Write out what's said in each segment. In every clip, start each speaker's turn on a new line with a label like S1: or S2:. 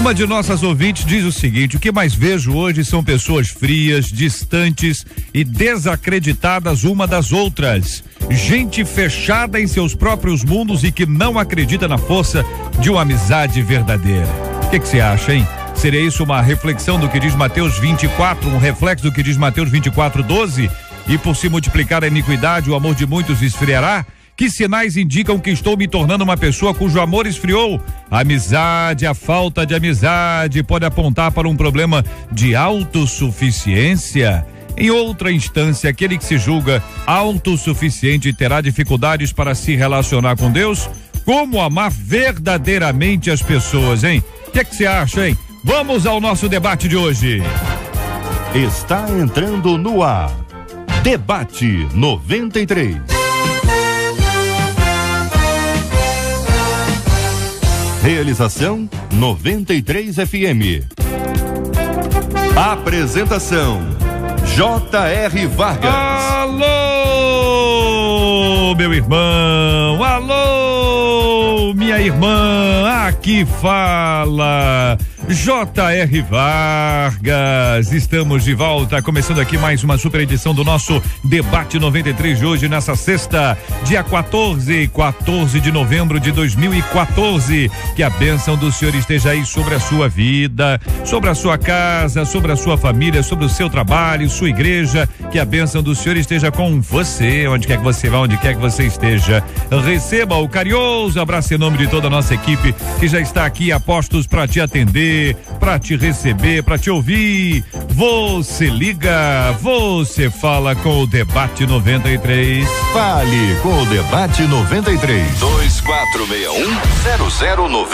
S1: Uma de nossas ouvintes diz o seguinte: o que mais vejo hoje são pessoas frias, distantes e desacreditadas uma das outras. Gente fechada em seus próprios mundos e que não acredita na força de uma amizade verdadeira. O que você acha, hein? Seria isso uma reflexão do que diz Mateus 24, um reflexo do que diz Mateus 24, 12? E por se multiplicar a iniquidade, o amor de muitos esfriará? Que sinais indicam que estou me tornando uma pessoa cujo amor esfriou? A amizade, a falta de amizade pode apontar para um problema de autossuficiência? Em outra instância, aquele que se julga autossuficiente terá dificuldades para se relacionar com Deus? Como amar verdadeiramente as pessoas, hein? O que é você acha, hein? Vamos
S2: ao nosso debate de hoje. Está entrando no ar. Debate 93. Realização 93 FM. Apresentação J.R. Vargas. Alô, meu irmão. Alô,
S1: minha irmã. Aqui fala J.R. Vargas, estamos de volta, começando aqui mais uma super edição do nosso Debate 93 de hoje, nessa sexta, dia 14, 14 de novembro de 2014. Que a bênção do Senhor esteja aí sobre a sua vida, sobre a sua casa, sobre a sua família, sobre o seu trabalho, sua igreja. Que a bênção do Senhor esteja com você, onde quer que você vá, onde quer que você esteja. Receba o carinhoso abraço em nome de toda a nossa equipe que já está aqui a postos para te atender para te receber, para te ouvir. Você liga, você fala com
S2: o Debate 93. Fale com o Debate 93. 2461 um,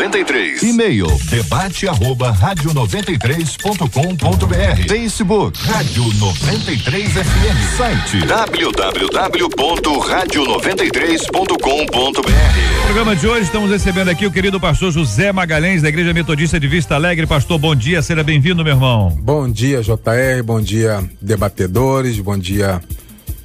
S2: E-mail debate arroba rádio 93.com.br. Facebook Rádio 93 FM. Site www.radio93.com.br. Programa
S1: de hoje estamos recebendo aqui o querido pastor José Magalhães da Igreja Metodista de Vista Alegre Alegre, pastor, bom dia,
S3: seja bem-vindo, meu irmão. Bom dia, JR, bom dia, debatedores, bom dia,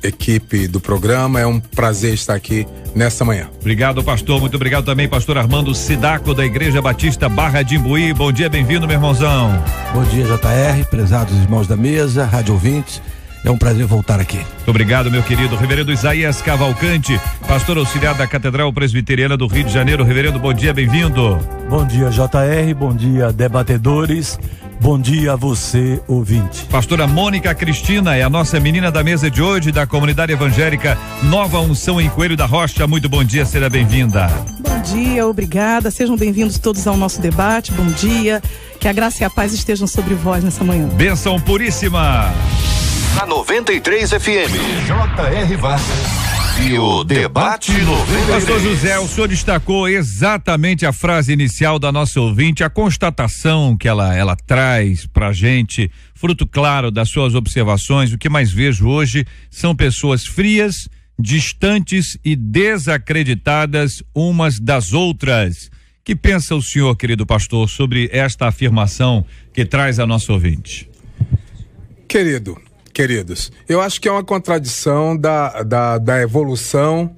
S3: equipe do programa. É um prazer estar aqui nessa manhã.
S1: Obrigado, pastor. Muito obrigado também, pastor Armando Sidaco, da Igreja Batista Barra de Imbuí. Bom dia, bem-vindo, meu irmãozão.
S4: Bom dia, JR, prezados irmãos da mesa, rádio ouvintes. É um prazer voltar aqui. Muito
S1: obrigado, meu querido. Reverendo Isaías Cavalcante, pastor auxiliar da Catedral Presbiteriana do Rio de Janeiro. Reverendo, bom dia, bem-vindo.
S5: Bom dia, JR. Bom dia, debatedores. Bom dia a você, ouvinte.
S1: Pastora Mônica Cristina é a nossa menina da mesa de hoje da comunidade evangélica Nova Unção em Coelho da Rocha. Muito bom dia, seja bem-vinda.
S6: Bom dia, obrigada. Sejam bem-vindos todos ao nosso debate. Bom dia. Que a graça e a paz
S1: estejam sobre vós nessa manhã. Bênção puríssima.
S2: Na 93 FM. J.R. Vargas. E o debate 93. Pastor José, o senhor destacou
S1: exatamente a frase inicial da nossa ouvinte, a constatação que ela, ela traz pra gente, fruto claro das suas observações. O que mais vejo hoje são pessoas frias, distantes e desacreditadas umas das outras. Que pensa o senhor, querido pastor, sobre esta afirmação que traz a nossa ouvinte?
S3: Querido, queridos, eu acho que é uma contradição da, da, da evolução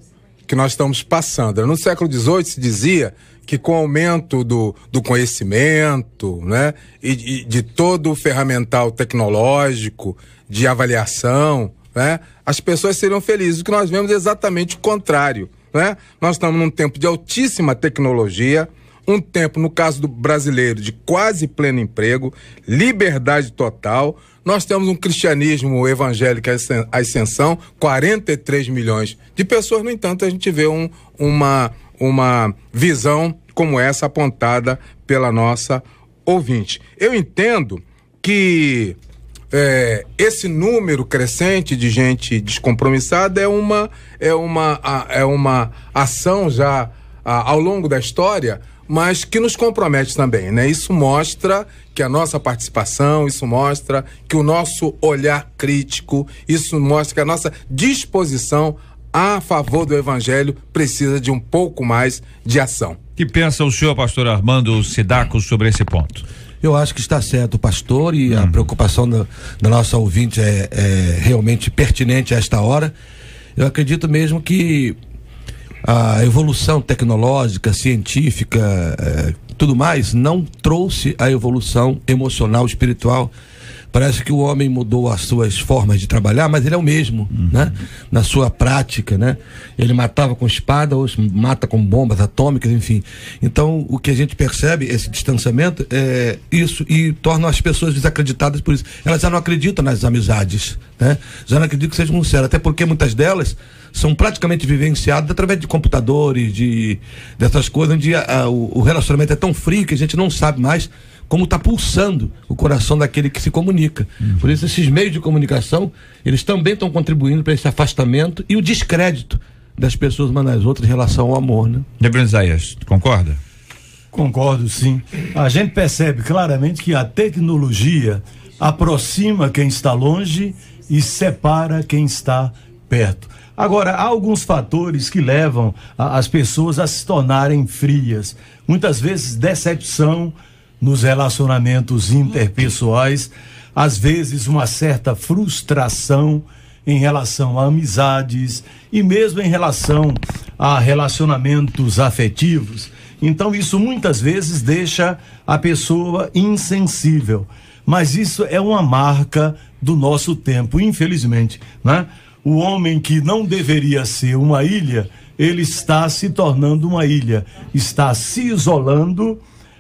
S3: que nós estamos passando. No século XVIII se dizia que com o aumento do, do conhecimento, né, e, e, de todo o ferramental tecnológico de avaliação, né, as pessoas seriam felizes. O que nós vemos é exatamente o contrário, né? Nós estamos num tempo de altíssima tecnologia, um tempo, no caso do brasileiro, de quase pleno emprego, liberdade total, nós temos um cristianismo evangélico à ascensão, 43 milhões de pessoas, no entanto, a gente vê um, uma, uma visão como essa apontada pela nossa ouvinte. Eu entendo que é, esse número crescente de gente descompromissada é uma, é uma, é uma ação já a, ao longo da história mas que nos compromete também, né? Isso mostra que a nossa participação, isso mostra que o nosso olhar crítico, isso mostra que a nossa disposição a favor do evangelho precisa de um pouco mais de ação.
S1: Que pensa o senhor, pastor Armando Sidaco, sobre esse ponto?
S4: Eu acho que está certo, pastor, e a uhum. preocupação da, da, nossa ouvinte é, é realmente pertinente a esta hora. Eu acredito mesmo que a evolução tecnológica, científica, é, tudo mais, não trouxe a evolução emocional, espiritual Parece que o homem mudou as suas formas de trabalhar, mas ele é o mesmo, uhum. né? Na sua prática, né? Ele matava com espada, hoje mata com bombas atômicas, enfim. Então, o que a gente percebe, esse distanciamento, é isso e torna as pessoas desacreditadas por isso. Elas já não acreditam nas amizades, né? Já não acreditam que sejam sinceras, até porque muitas delas são praticamente vivenciadas através de computadores, de dessas coisas, onde a, a, o, o relacionamento é tão frio que a gente não sabe mais como está pulsando o coração daquele que se comunica. Uhum. Por isso, esses meios de comunicação, eles também estão contribuindo para esse afastamento e o descrédito das pessoas umas nas outras em relação ao amor, né? Gabriel Zayas, concorda? Concordo, sim. A gente percebe
S5: claramente que a tecnologia aproxima quem está longe e separa quem está perto. Agora, há alguns fatores que levam a, as pessoas a se tornarem frias. Muitas vezes, decepção, nos relacionamentos interpessoais, às vezes uma certa frustração em relação a amizades e mesmo em relação a relacionamentos afetivos. Então, isso muitas vezes deixa a pessoa insensível. Mas isso é uma marca do nosso tempo, infelizmente. Né? O homem que não deveria ser uma ilha, ele está se tornando uma ilha, está se isolando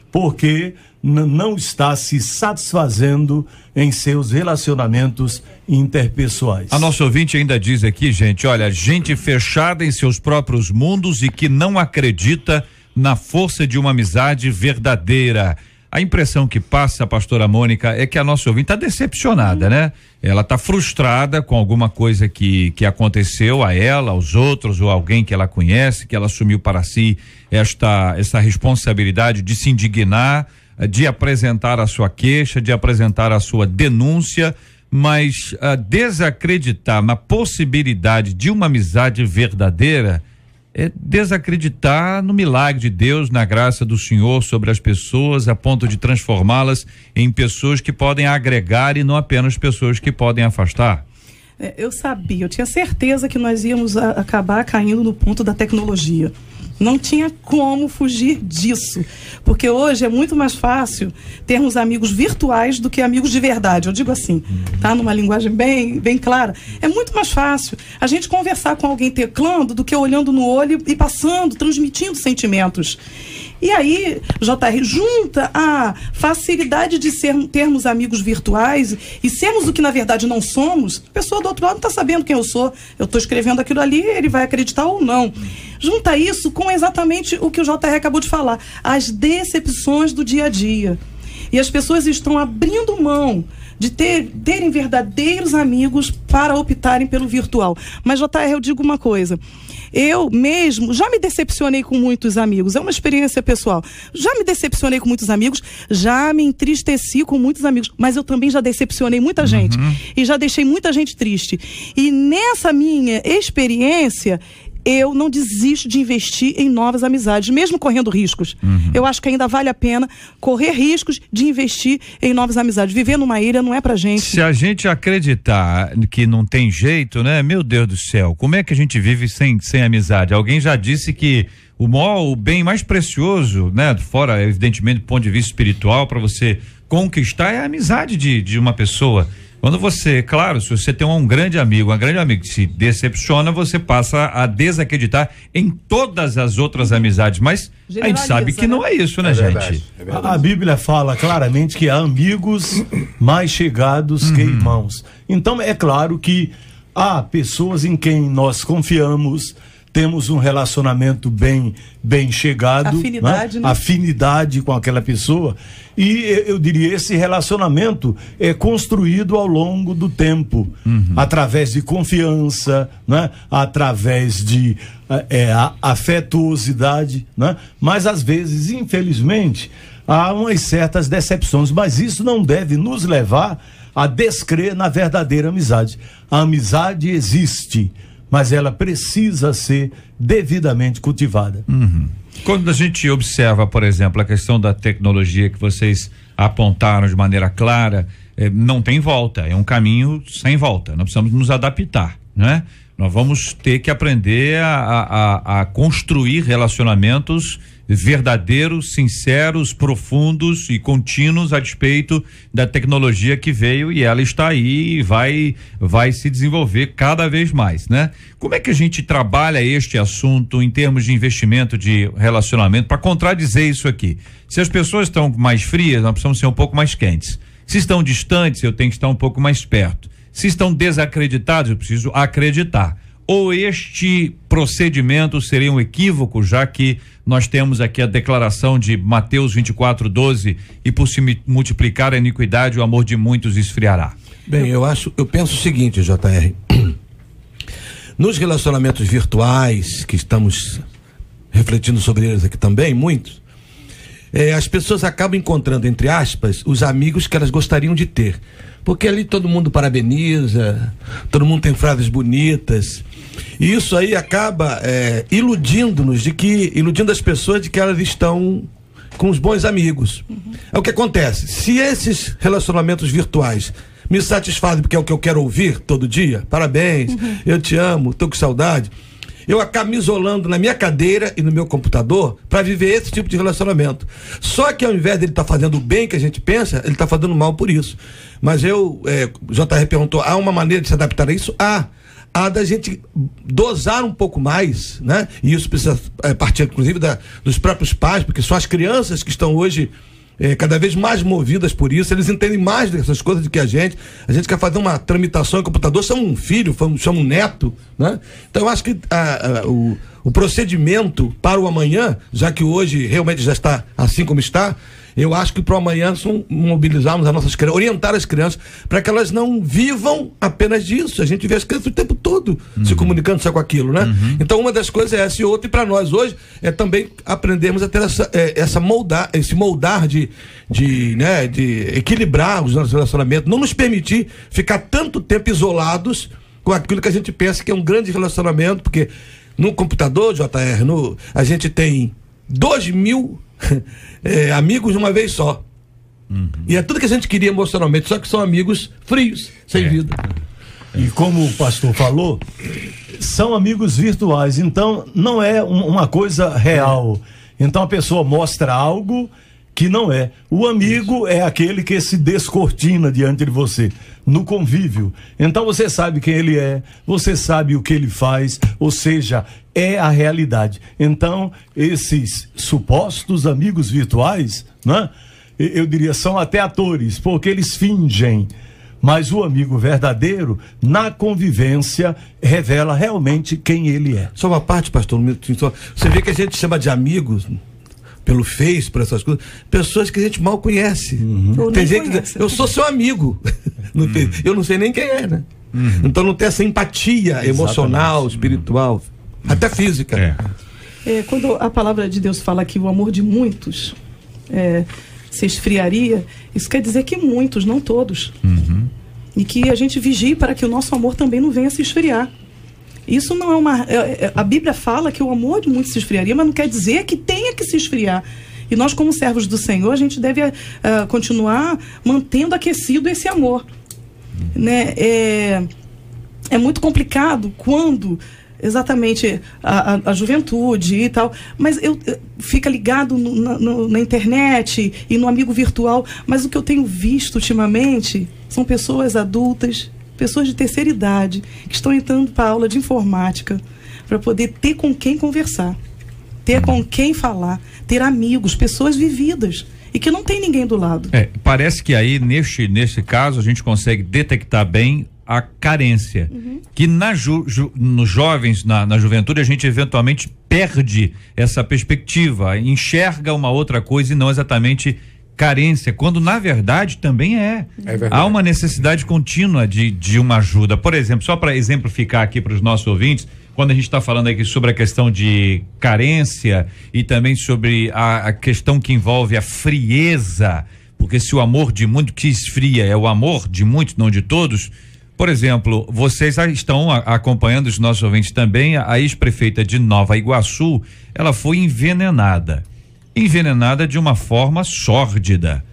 S5: porque não está se satisfazendo em seus relacionamentos interpessoais. A
S1: nossa ouvinte ainda diz aqui, gente, olha, gente fechada em seus próprios mundos e que não acredita na força de uma amizade verdadeira. A impressão que passa, pastora Mônica, é que a nossa ouvinte está decepcionada, né? Ela está frustrada com alguma coisa que, que aconteceu a ela, aos outros, ou alguém que ela conhece, que ela assumiu para si esta, esta responsabilidade de se indignar eh, de apresentar a sua queixa, de apresentar a sua denúncia, mas uh, desacreditar na possibilidade de uma amizade verdadeira é desacreditar no milagre de Deus, na graça do Senhor sobre as pessoas, a ponto de transformá-las em pessoas que podem agregar e não apenas pessoas que podem afastar.
S6: É, eu sabia, eu tinha certeza que nós íamos ah, acabar caindo no ponto da tecnologia. Não tinha como fugir disso. Porque hoje é muito mais fácil termos amigos virtuais do que amigos de verdade. Eu digo assim, tá? Numa linguagem bem, bem clara. É muito mais fácil a gente conversar com alguém teclando do que olhando no olho e passando, transmitindo sentimentos. E aí, JR, junta a facilidade de ser, termos amigos virtuais e sermos o que na verdade não somos, a pessoa do outro lado está sabendo quem eu sou. Eu estou escrevendo aquilo ali, ele vai acreditar ou não. Junta isso com exatamente o que o JR acabou de falar: as decepções do dia a dia. E as pessoas estão abrindo mão de ter, terem verdadeiros amigos para optarem pelo virtual. Mas, JR, eu digo uma coisa. Eu mesmo já me decepcionei com muitos amigos, é uma experiência pessoal. Já me decepcionei com muitos amigos, já me entristeci com muitos amigos, mas eu também já decepcionei muita gente uhum. e já deixei muita gente triste. E nessa minha experiência, eu não desisto de investir em novas amizades, mesmo correndo riscos. Uhum. Eu acho que ainda vale a pena correr riscos de investir em novas amizades. Viver numa ilha não é pra gente. Se
S1: a gente acreditar que não tem jeito, né? Meu Deus do céu, como é que a gente vive sem, sem amizade? Alguém já disse que o maior, o bem mais precioso, né? Fora, evidentemente, do ponto de vista espiritual, para você conquistar é a amizade de, de uma pessoa. Quando você, claro, se você tem um grande amigo, um grande amigo que se decepciona, você passa a desacreditar em todas as outras amizades. Mas a gente sabe que né? não é isso, né, é verdade, gente?
S5: É a, a Bíblia fala claramente que há amigos mais chegados uhum. que irmãos. Então é claro que há pessoas em quem nós confiamos temos um relacionamento bem bem chegado, né? afinidade, né? Né? afinidade com aquela pessoa e eu diria esse relacionamento é construído ao longo do tempo uhum. através de confiança, né? através de é, afetuosidade, né? mas às vezes infelizmente há umas certas decepções, mas isso não deve nos levar a descrer na verdadeira amizade. A amizade existe mas ela precisa ser devidamente cultivada.
S1: Uhum. Quando a gente observa, por exemplo, a questão da tecnologia que vocês apontaram de maneira clara, eh, não tem volta, é um caminho sem volta. Nós precisamos nos adaptar, né? Nós vamos ter que aprender a, a, a construir relacionamentos verdadeiros, sinceros, profundos e contínuos a despeito da tecnologia que veio e ela está aí e vai, vai se desenvolver cada vez mais, né? Como é que a gente trabalha este assunto em termos de investimento, de relacionamento, para contradizer isso aqui? Se as pessoas estão mais frias, nós precisamos ser um pouco mais quentes. Se estão distantes, eu tenho que estar um pouco mais perto. Se estão desacreditados, eu preciso acreditar ou este procedimento seria um equívoco, já que nós temos aqui a declaração de Mateus 24, 12, e por se multiplicar a iniquidade, o amor de muitos esfriará?
S4: Bem, eu acho, eu penso o seguinte, JR. Nos relacionamentos virtuais, que estamos refletindo sobre eles aqui também, muitos, eh, as pessoas acabam encontrando, entre aspas, os amigos que elas gostariam de ter. Porque ali todo mundo parabeniza, todo mundo tem frases bonitas. E isso aí acaba é, iludindo-nos de que, iludindo as pessoas de que elas estão com os bons amigos. Uhum. É o que acontece. Se esses relacionamentos virtuais me satisfazem porque é o que eu quero ouvir todo dia, parabéns, uhum. eu te amo, estou com saudade eu acamisolando na minha cadeira e no meu computador para viver esse tipo de relacionamento. Só que ao invés dele estar tá fazendo o bem que a gente pensa, ele está fazendo mal por isso. Mas eu, é, JR perguntou, há uma maneira de se adaptar a isso? Há. a da gente dosar um pouco mais, né? E isso precisa é, partir, inclusive, da, dos próprios pais, porque são as crianças que estão hoje é, cada vez mais movidas por isso, eles entendem mais dessas coisas do que a gente. A gente quer fazer uma tramitação em computador, chama um filho, chama um neto, né? Então eu acho que a, ah, a, ah, o, o procedimento para o amanhã, já que hoje realmente já está assim como está, eu acho que para amanhã são mobilizarmos as nossas crianças, orientar as crianças para que elas não vivam apenas disso. A gente vê as crianças o tempo todo uhum. se comunicando só com aquilo, né? Uhum. Então uma das coisas é essa e outra, e para nós hoje é também aprendermos a ter essa, é, essa moldar, esse moldar de, de, né, de equilibrar os nossos relacionamentos, não nos permitir ficar tanto tempo isolados com aquilo que a gente pensa que é um grande relacionamento, porque no computador, JR, no, a gente tem 2 mil é, amigos uma vez só. Uhum. E é tudo que a gente queria emocionalmente, só que são amigos frios, sem é. vida. É. E como o pastor falou,
S5: são amigos virtuais, então não é uma coisa real. Então a pessoa mostra algo que não é. O amigo Isso. é aquele que se descortina diante de você, no convívio. Então você sabe quem ele é, você sabe o que ele faz, ou seja, é a realidade. Então, esses supostos amigos virtuais, né? Eu diria, são até atores, porque eles fingem. Mas o amigo verdadeiro, na convivência,
S4: revela realmente quem ele é. Só uma parte, pastor. Você vê que a gente chama de amigos, pelo Face, por essas coisas, pessoas que a gente mal conhece. Uhum. Tem gente conhece. que eu sou seu amigo. Uhum. Eu não sei nem quem é, né? Uhum. Então não tem essa empatia Exatamente. emocional, uhum. espiritual, até física.
S6: É. É, quando a palavra de Deus fala que o amor de muitos é, se esfriaria, isso quer dizer que muitos, não todos. Uhum. E que a gente vigie para que o nosso amor também não venha se esfriar. Isso não é uma. É, é, a Bíblia fala que o amor de muitos se esfriaria, mas não quer dizer que tenha que se esfriar. E nós, como servos do Senhor, a gente deve uh, continuar mantendo aquecido esse amor. Né? É, é muito complicado quando exatamente a, a, a, juventude e tal, mas eu, eu fica ligado no, na, no, na, internet e no amigo virtual, mas o que eu tenho visto ultimamente são pessoas adultas pessoas de terceira idade que estão entrando para aula de informática para poder ter com quem conversar, ter com quem falar, ter amigos, pessoas vividas e que não tem ninguém do lado.
S1: É, parece que aí, neste, neste caso, a gente consegue detectar bem a carência. Uhum. Que na ju, ju, nos jovens, na, na juventude, a gente eventualmente perde essa perspectiva, enxerga uma outra coisa e não exatamente carência, quando na verdade também é. é verdade. Há uma necessidade contínua de, de uma ajuda. Por exemplo, só para exemplificar aqui para os nossos ouvintes, quando a gente está falando aqui sobre a questão de carência e também sobre a, a questão que envolve a frieza, porque se o amor de muito que esfria é o amor de muitos, não de todos. Por exemplo, vocês estão acompanhando os nossos ouvintes também, a ex-prefeita de Nova Iguaçu, ela foi envenenada envenenada de uma forma sórdida.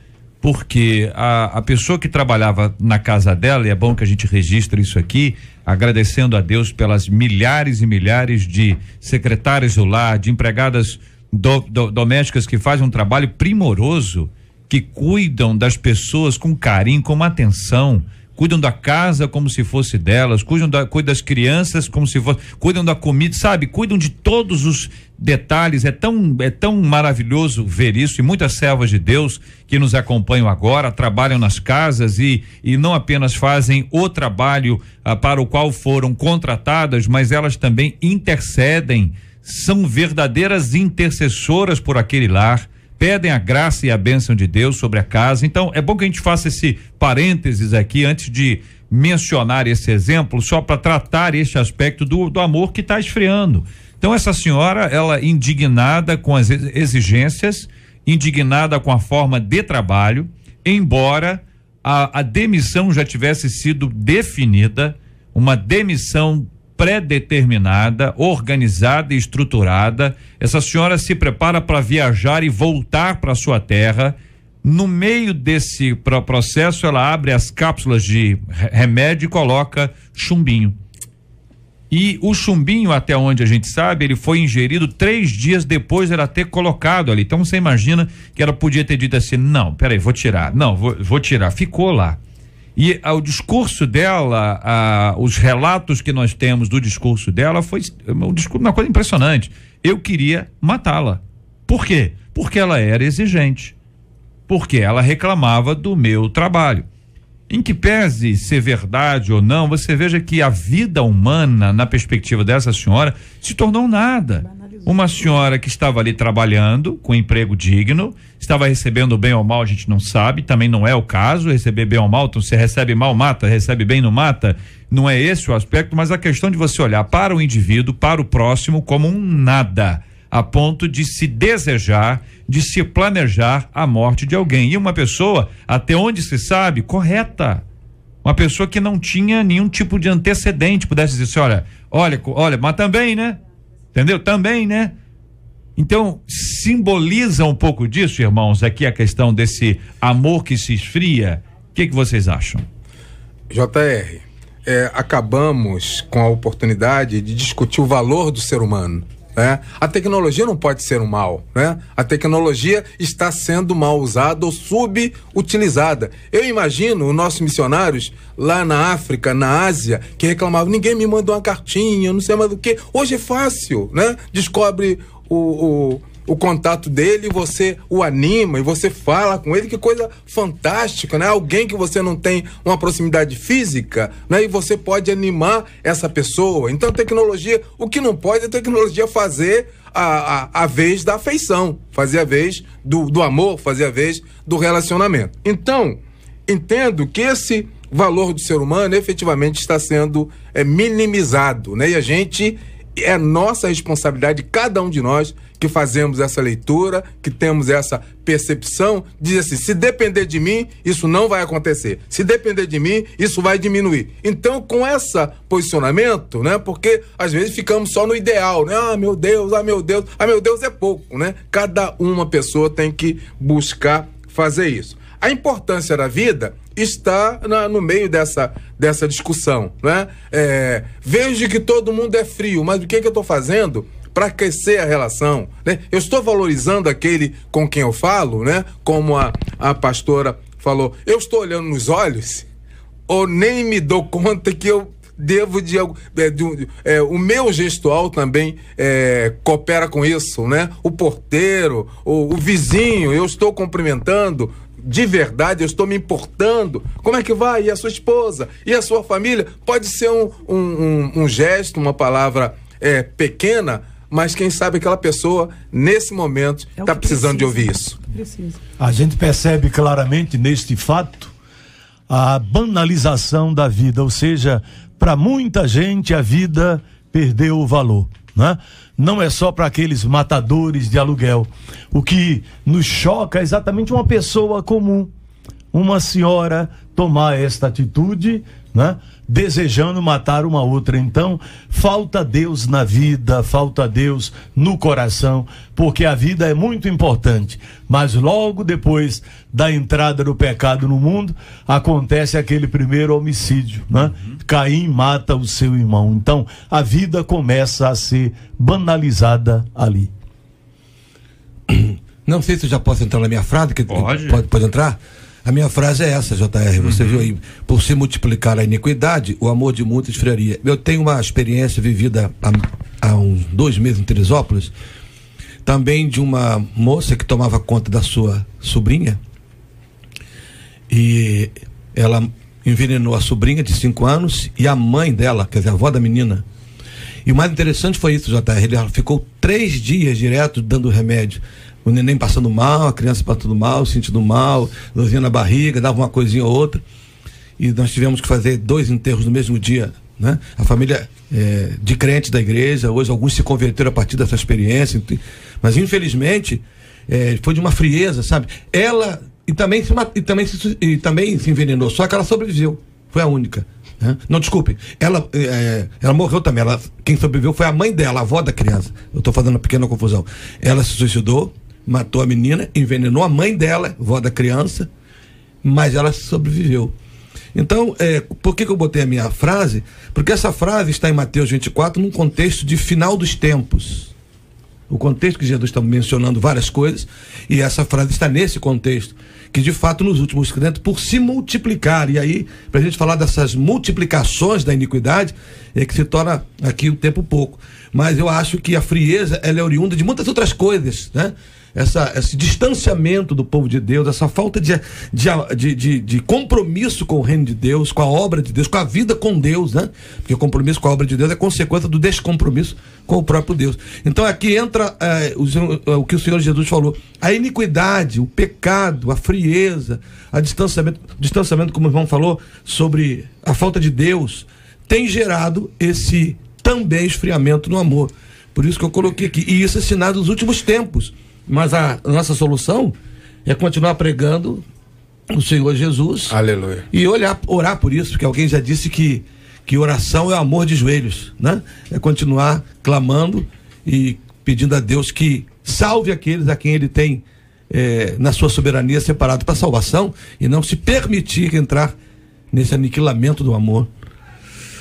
S1: Porque a, a pessoa que trabalhava na casa dela, e é bom que a gente registre isso aqui, agradecendo a Deus pelas milhares e milhares de secretárias do lar, de empregadas do, do, domésticas que fazem um trabalho primoroso, que cuidam das pessoas com carinho, com atenção cuidam da casa como se fosse delas, cuidam, da, cuidam das crianças como se fosse, cuidam da comida, sabe? Cuidam de todos os detalhes. É tão, é tão maravilhoso ver isso e muitas servas de Deus que nos acompanham agora trabalham nas casas e, e não apenas fazem o trabalho ah, para o qual foram contratadas, mas elas também intercedem. São verdadeiras intercessoras por aquele lar pedem a graça e a bênção de Deus sobre a casa. Então, é bom que a gente faça esse parênteses aqui antes de mencionar esse exemplo, só para tratar este aspecto do, do amor que está esfriando. Então, essa senhora, ela indignada com as exigências, indignada com a forma de trabalho, embora a, a demissão já tivesse sido definida, uma demissão pré-determinada, organizada e estruturada. Essa senhora se prepara para viajar e voltar para sua terra. No meio desse processo, ela abre as cápsulas de remédio e coloca chumbinho. E o chumbinho, até onde a gente sabe, ele foi ingerido três dias depois de ela ter colocado ali. Então você imagina que ela podia ter dito assim: não, peraí, vou tirar, não, vou, vou tirar. Ficou lá. E ao discurso dela, a, os relatos que nós temos do discurso dela foi é um discurso, uma coisa impressionante. Eu queria matá-la. Por quê? Porque ela era exigente. Porque ela reclamava do meu trabalho. Em que pese ser verdade ou não, você veja que a vida humana, na perspectiva dessa senhora, se tornou nada uma senhora que estava ali trabalhando, com emprego digno, estava recebendo bem ou mal, a gente não sabe, também não é o caso, receber bem ou mal, então você recebe mal, mata, recebe bem, não mata, não é esse o aspecto, mas a questão de você olhar para o indivíduo, para o próximo, como um nada, a ponto de se desejar, de se planejar a morte de alguém. E uma pessoa, até onde se sabe, correta uma pessoa que não tinha nenhum tipo de antecedente, pudesse dizer assim, olha, olha, olha, mas também, né? Entendeu? Também, né? Então, simboliza um pouco disso, irmãos, aqui a questão desse amor que se esfria. O que, que
S3: vocês acham? JR, é, acabamos com a oportunidade de discutir o valor do ser humano. Né? A tecnologia não pode ser um mal. Né? A tecnologia está sendo mal usada ou subutilizada. Eu imagino os nossos missionários lá na África, na Ásia, que reclamavam: ninguém me mandou uma cartinha, não sei mais do que. Hoje é fácil, né? Descobre o, o o contato dele e você o anima e você fala com ele, que coisa fantástica, né? Alguém que você não tem uma proximidade física, né? E você pode animar essa pessoa. Então, tecnologia, o que não pode é tecnologia fazer a, a, a, vez da afeição, fazer a vez do, do amor, fazer a vez do relacionamento. Então, entendo que esse valor do ser humano efetivamente está sendo é, minimizado, né? E a gente, é nossa responsabilidade, cada um de nós, que fazemos essa leitura, que temos essa percepção, diz assim: se depender de mim, isso não vai acontecer. Se depender de mim, isso vai diminuir. Então, com esse posicionamento, né? Porque às vezes ficamos só no ideal, né? Ah, meu Deus, ah, meu Deus, ah, meu Deus é pouco, né? Cada uma pessoa tem que buscar fazer isso. A importância da vida está na, no meio dessa, dessa discussão, né? É, vejo que todo mundo é frio, mas o que, é que eu estou fazendo para aquecer a relação. Né? Eu estou valorizando aquele com quem eu falo, né? como a, a pastora falou. Eu estou olhando nos olhos ou nem me dou conta que eu devo de, é, de, de é, o meu gestual também é, coopera com isso, né? O porteiro, o, o, vizinho, eu estou cumprimentando de verdade, eu estou me importando. Como é que vai? E a sua esposa? E a sua família? Pode ser um, um, um, um gesto, uma palavra é, pequena, mas quem sabe aquela pessoa, nesse momento, está é tá precisando precisa. de ouvir isso. É precisa.
S5: A gente percebe claramente neste fato a banalização da vida, ou seja, para muita gente a vida perdeu o valor. Né? Não é só para aqueles matadores de aluguel. O que nos choca é exatamente uma pessoa comum, uma senhora tomar esta atitude, né? desejando matar uma outra. Então, falta Deus na vida, falta Deus no coração, porque a vida é muito importante. Mas logo depois da entrada do pecado no mundo, acontece aquele primeiro homicídio, né? Uhum. Caim mata o seu irmão. Então, a
S4: vida começa a ser banalizada ali. Não sei se eu já posso entrar na minha frase, que pode, pode, pode entrar? A minha frase é essa, JR. Você uhum. viu aí, por se multiplicar a iniquidade, o amor de muitos esfriaria. Eu tenho uma experiência vivida há, há uns dois meses em Teresópolis, também de uma moça que tomava conta da sua sobrinha. E ela envenenou a sobrinha de 5 anos e a mãe dela, quer dizer, a avó da menina. E o mais interessante foi isso, JR. Ele ficou três dias direto dando remédio o neném passando mal, a criança passando mal, sentindo mal, dorzinha na barriga, dava uma coisinha ou outra. E nós tivemos que fazer dois enterros no mesmo dia. Né? A família é, de crentes da igreja, hoje alguns se converteram a partir dessa experiência, mas infelizmente é, foi de uma frieza, sabe? Ela e também se, e também se, e também se envenenou, só que ela sobreviveu, foi a única. Né? Não, desculpe, ela, é, ela morreu também. Ela, quem sobreviveu foi a mãe dela, a avó da criança. Eu estou fazendo uma pequena confusão. Ela se suicidou, matou a menina, envenenou a mãe dela, vó da criança, mas ela sobreviveu. Então, é, por que, que eu botei a minha frase? Porque essa frase está em Mateus 24 num contexto de final dos tempos. O contexto que Jesus está mencionando várias coisas, e essa frase está nesse contexto, que de fato nos últimos credentes por se multiplicar, e aí, para a gente falar dessas multiplicações da iniquidade, é que se torna aqui um tempo pouco. Mas eu acho que a frieza ela é oriunda de muitas outras coisas, né? essa, esse distanciamento do povo de Deus, essa falta de, de, de, de, compromisso com o reino de Deus, com a obra de Deus, com a vida com Deus, né? Porque compromisso com a obra de Deus é consequência do descompromisso com o próprio Deus. Então aqui entra é, o, eh, o que o Senhor Jesus falou: a iniquidade, o pecado, a frieza, a distanciamento, distanciamento, como o irmão falou, sobre a falta de Deus, tem gerado esse também esfriamento no amor. Por isso que eu coloquei aqui. E isso é sinal dos últimos tempos. Mas a nossa solução é continuar pregando o Senhor Jesus. Aleluia. E olhar, orar por isso, porque alguém já disse que, que oração é amor de joelhos, né? É continuar clamando e pedindo a Deus que salve aqueles a quem ele tem eh, na sua soberania separado para salvação e não se permitir entrar nesse aniquilamento do amor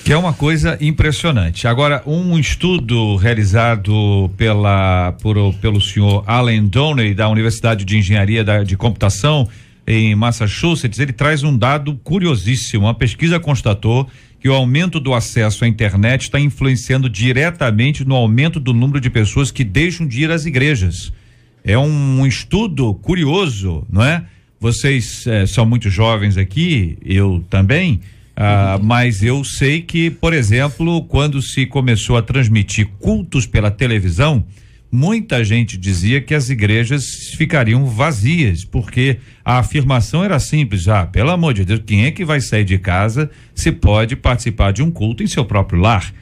S1: que é uma coisa impressionante. Agora, um estudo realizado pela, por, pelo senhor Allen Downey, da Universidade de Engenharia de Computação, em Massachusetts, ele traz um dado curiosíssimo. A pesquisa constatou que o aumento do acesso à internet está influenciando diretamente no aumento do número de pessoas que deixam de ir às igrejas. É um, um estudo curioso, não é? Vocês eh, são muito jovens aqui, eu também. Ah, mas eu sei que, por exemplo, quando se começou a transmitir cultos pela televisão, muita gente dizia que as igrejas ficariam vazias, porque a afirmação era simples: ah, pelo amor de Deus, quem é que vai sair de casa se pode participar de um culto em seu próprio lar?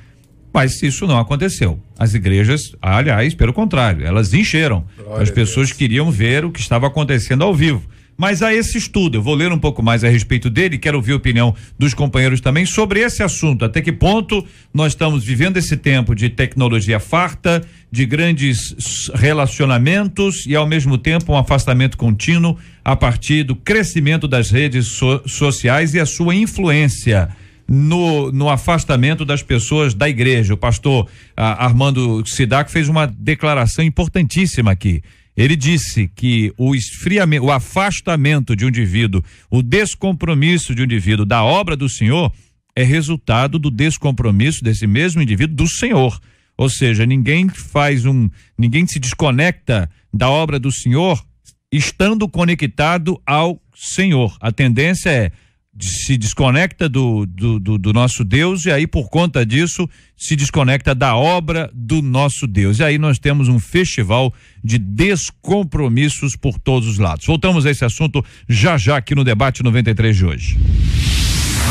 S1: Mas isso não aconteceu. As igrejas, aliás, pelo contrário, elas encheram. Glória as pessoas queriam ver o que estava acontecendo ao vivo. Mas a esse estudo, eu vou ler um pouco mais a respeito dele, quero ouvir a opinião dos companheiros também sobre esse assunto. Até que ponto nós estamos vivendo esse tempo de tecnologia farta, de grandes relacionamentos e, ao mesmo tempo, um afastamento contínuo a partir do crescimento das redes so sociais e a sua influência. No, no, afastamento das pessoas da igreja. O pastor ah, Armando Sidac fez uma declaração importantíssima aqui. Ele disse que o esfriamento, o afastamento de um indivíduo, o descompromisso de um indivíduo da obra do Senhor é resultado do descompromisso desse mesmo indivíduo do Senhor. Ou seja, ninguém faz um, ninguém se desconecta da obra do Senhor estando conectado ao Senhor. A tendência é se desconecta do, do, do, do, nosso Deus e aí por conta disso se desconecta da obra do nosso Deus. E aí nós temos um festival de descompromissos por todos os lados. Voltamos a esse assunto já já aqui no debate 93 de hoje.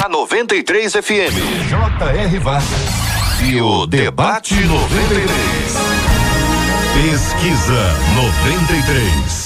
S2: Na 93 FM, J.R. Vargas. E o debate 93. Pesquisa 93.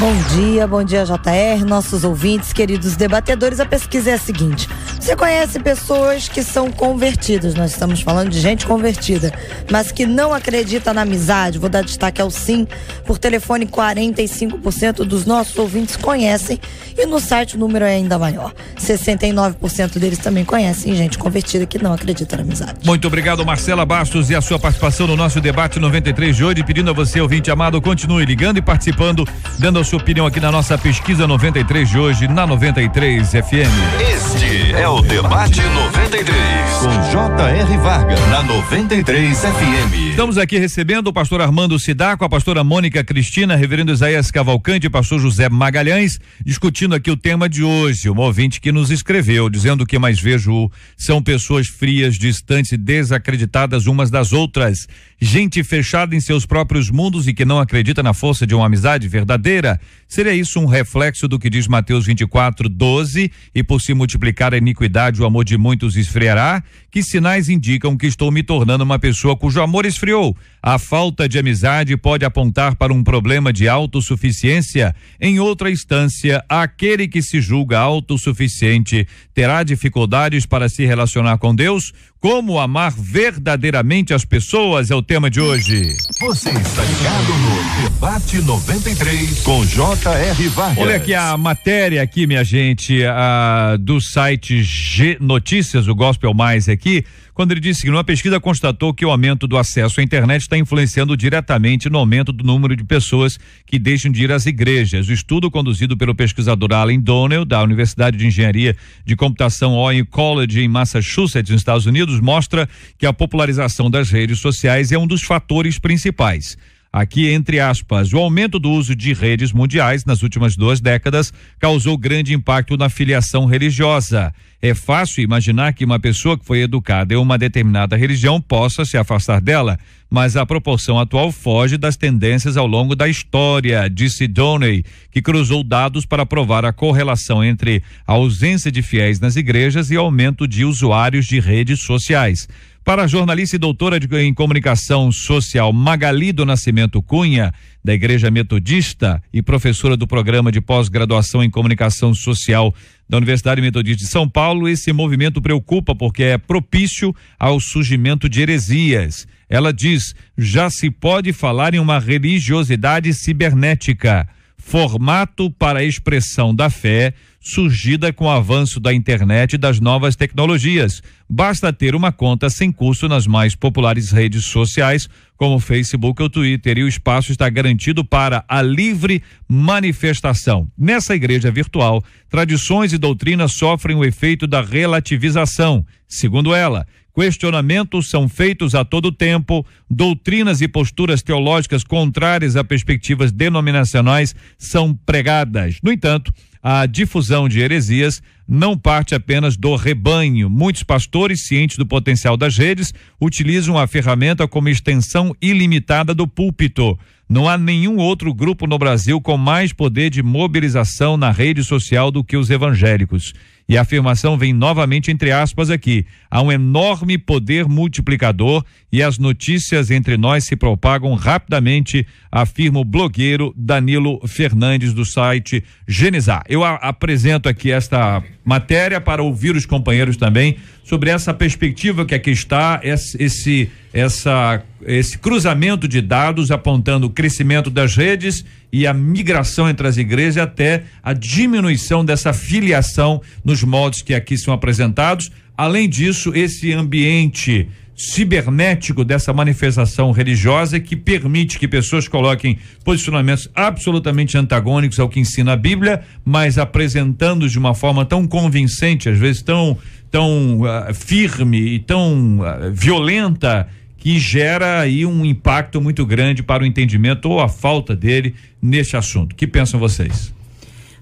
S4: Bom dia, bom dia JR, nossos ouvintes, queridos debatedores. A pesquisa é a seguinte: você conhece pessoas que são convertidas, nós estamos falando de gente convertida, mas que não acredita na amizade. Vou dar destaque ao sim. Por telefone, 45% dos nossos ouvintes conhecem e no site o número é ainda maior. 69% deles também conhecem gente convertida que não acredita na amizade.
S1: Muito obrigado, Marcela Bastos, e a sua participação no nosso debate 93 de hoje, pedindo a você, ouvinte amado, continue ligando e participando, dando a sua opinião aqui na nossa pesquisa 93 de hoje, na 93 FM.
S2: Este é o Debate 93, com J.R. Varga, na 93 FM.
S1: Estamos aqui recebendo o pastor Armando Sidaco, a pastora Mônica Cristina, reverendo Isaías Cavalcante e pastor José Magalhães, discutindo aqui o tema de hoje. Um ouvinte que nos escreveu, dizendo que mais vejo são pessoas frias, distantes e desacreditadas umas das outras. Gente fechada em seus próprios mundos e que não acredita na força de uma amizade verdadeira seria isso um reflexo do que diz Mateus 24, 12? E por se multiplicar a iniquidade, o amor de muitos esfriará? Que sinais indicam que estou me tornando uma pessoa cujo amor esfriou? A falta de amizade pode apontar para um problema de autossuficiência? Em outra instância, aquele que se julga autossuficiente terá dificuldades para se relacionar com Deus? Como amar verdadeiramente as pessoas é o tema de hoje.
S2: Você está ligado no Debate 93 com J.R. Vargas. Olha aqui
S1: a matéria aqui, minha gente, a, do site G Notícias, o Gospel Mais aqui, quando ele disse que numa pesquisa constatou que o aumento do acesso à internet está influenciando diretamente no aumento do número de pessoas que deixam de ir às igrejas. O estudo conduzido pelo pesquisador Alan Donnell, da Universidade de Engenharia de Computação Ohio College, em Massachusetts, nos Estados Unidos, mostra que a popularização das redes sociais é um dos fatores principais. Aqui, entre aspas, o aumento do uso de redes mundiais nas últimas duas décadas causou grande impacto na filiação religiosa. É fácil imaginar que uma pessoa que foi educada em uma determinada religião possa se afastar dela, mas a proporção atual foge das tendências ao longo da história, disse Downey, que cruzou dados para provar a correlação entre a ausência de fiéis nas igrejas e aumento de usuários de redes sociais. Para a jornalista e doutora de, em comunicação social Magali do Nascimento Cunha, da Igreja Metodista e professora do programa de pós-graduação em comunicação social da Universidade Metodista de São Paulo, esse movimento preocupa porque é propício ao surgimento de heresias. Ela diz: já se pode falar em uma religiosidade cibernética, formato para a expressão da fé surgida com o avanço da internet e das novas tecnologias. Basta ter uma conta sem custo nas mais populares redes sociais, como o Facebook ou Twitter, e o espaço está garantido para a livre manifestação. Nessa igreja virtual, tradições e doutrinas sofrem o efeito da relativização. Segundo ela, questionamentos são feitos a todo tempo, doutrinas e posturas teológicas contrárias a perspectivas denominacionais são pregadas. No entanto, a difusão de heresias não parte apenas do rebanho. Muitos pastores, cientes do potencial das redes, utilizam a ferramenta como extensão ilimitada do púlpito. Não há nenhum outro grupo no Brasil com mais poder de mobilização na rede social do que os evangélicos. E a afirmação vem novamente entre aspas aqui. Há um enorme poder multiplicador e as notícias entre nós se propagam rapidamente, afirma o blogueiro Danilo Fernandes do site Genizar. Eu apresento aqui esta matéria para ouvir os companheiros também sobre essa perspectiva que aqui está, esse, essa, esse cruzamento de dados apontando o crescimento das redes e a migração entre as igrejas e até a diminuição dessa filiação nos moldes que aqui são apresentados. Além disso, esse ambiente cibernético dessa manifestação religiosa que permite que pessoas coloquem posicionamentos absolutamente antagônicos ao que ensina a Bíblia, mas apresentando-os de uma forma tão convincente, às vezes tão tão uh, firme e tão uh, violenta que gera aí um impacto muito grande para o entendimento ou a falta dele neste assunto. O que pensam vocês?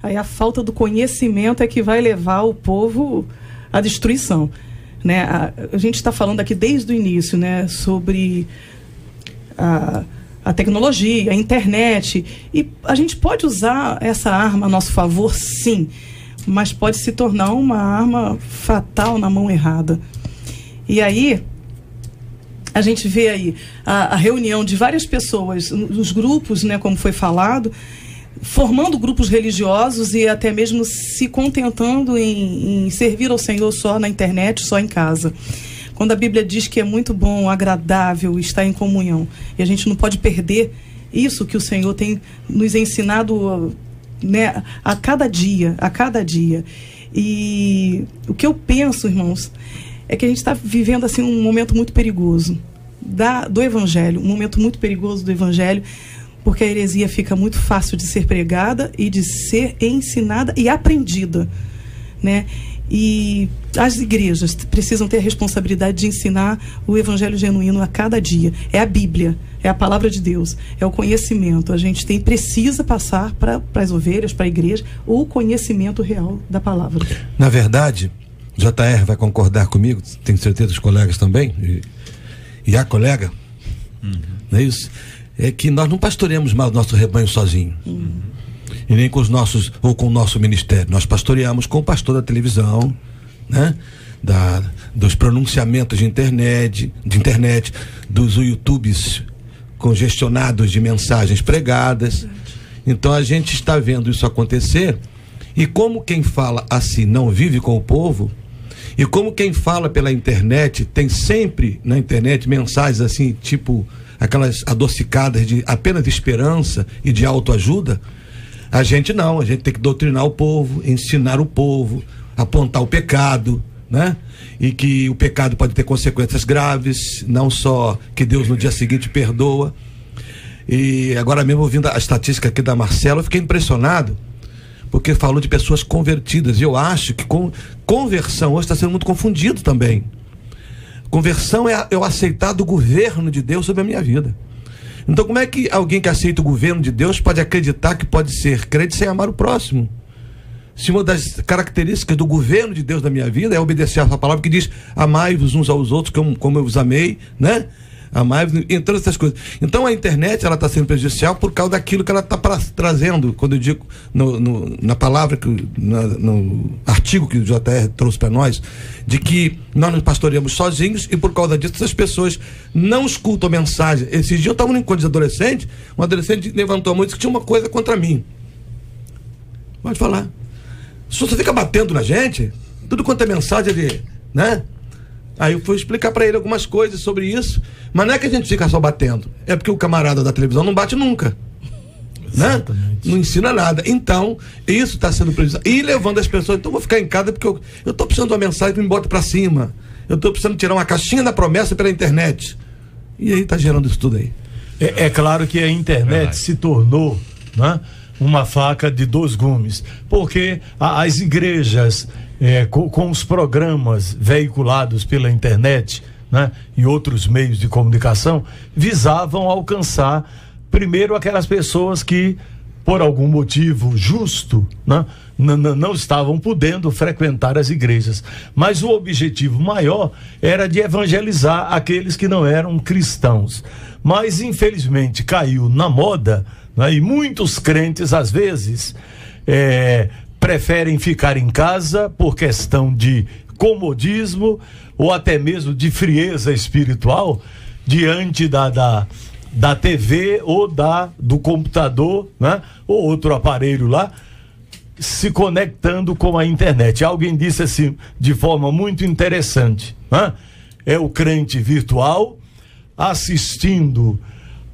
S6: Aí a falta do conhecimento é que vai levar o povo à destruição. Né? A, a gente está falando aqui desde o início né? sobre a, a tecnologia, a internet. E a gente pode usar essa arma a nosso favor, sim, mas pode se tornar uma arma fatal na mão errada. E aí a gente vê aí a, a, reunião de várias pessoas, nos grupos, né, como foi falado, formando grupos religiosos e até mesmo se contentando em, em servir ao Senhor só na internet, só em casa. Quando a Bíblia diz que é muito bom, agradável estar em comunhão, e a gente não pode perder isso que o Senhor tem nos ensinado né, a cada dia, a cada dia. E o que eu penso, irmãos, é que a gente está vivendo assim um momento muito perigoso da, do Evangelho, um momento muito perigoso do Evangelho, porque a heresia fica muito fácil de ser pregada e de ser ensinada e aprendida, né? E as igrejas precisam ter a responsabilidade de ensinar o evangelho genuíno a cada dia. É a Bíblia, é a palavra de Deus, é o conhecimento. A gente tem precisa passar para as ovelhas, para a igreja, o conhecimento real da palavra.
S4: Na verdade, JR vai concordar comigo, tenho certeza os colegas também, e, e a colega, uhum. não é isso? É que nós não pastoreamos mais o nosso rebanho sozinho. Uhum. E nem com os nossos, ou com o nosso ministério. Nós pastoreamos com o pastor da televisão, né? Da, dos pronunciamentos de internet, de internet, dos YouTubes congestionados de mensagens pregadas. Então a gente está vendo isso acontecer. E como quem fala assim não vive com o povo, e como quem fala pela internet, tem sempre na internet mensagens assim, tipo aquelas adocicadas de apenas esperança e de autoajuda, a gente não, a gente tem que doutrinar o povo, ensinar o povo, apontar o pecado, né? E que o pecado pode ter consequências graves, não só que Deus no dia seguinte perdoa. E agora mesmo ouvindo a estatística aqui da Marcela, eu fiquei impressionado porque falou de pessoas convertidas. E eu acho que com, conversão hoje está sendo muito confundido também. Conversão é eu é aceitar do governo de Deus sobre a minha vida. Então, como é que alguém que aceita o governo de Deus pode acreditar que pode ser crente sem amar o próximo? Se uma das características do governo de Deus na minha vida é obedecer a sua palavra que diz: amai-vos uns aos outros como, como eu vos amei, né? a mais entrando essas coisas. Então a internet ela está sendo prejudicial por causa daquilo que ela está trazendo, quando eu digo no, no, na palavra, que, na, no artigo que o JR trouxe para nós, de que nós nos pastoreamos sozinhos e por causa disso as pessoas não escutam mensagem. Esse dia eu estava num encontro de adolescente, um adolescente levantou a mão e disse que tinha uma coisa contra mim. Pode falar. Se você fica batendo na gente, tudo quanto é mensagem de. né? Aí eu fui explicar para ele algumas coisas sobre isso. Mas não é que a gente fica só batendo. É porque o camarada da televisão não bate nunca. Né? Não ensina nada. Então, isso está sendo prejudicado. E levando as pessoas, então vou ficar em casa porque eu estou precisando de uma mensagem que me bota para cima. Eu estou precisando tirar uma caixinha da promessa pela internet. E aí está gerando isso tudo aí. É, é claro que a internet se tornou
S5: né, uma faca de dois gumes, porque a, as igrejas, é, com, com os programas veiculados pela internet né, e outros meios de comunicação, visavam alcançar primeiro aquelas pessoas que, por algum motivo justo, né, não estavam podendo frequentar as igrejas. Mas o objetivo maior era de evangelizar aqueles que não eram cristãos. Mas, infelizmente, caiu na moda né? E muitos crentes, às vezes, é, preferem ficar em casa por questão de comodismo ou até mesmo de frieza espiritual diante da, da, da TV ou da do computador, né? Ou outro aparelho lá se conectando com a internet. Alguém disse assim de forma muito interessante, né? É o crente virtual assistindo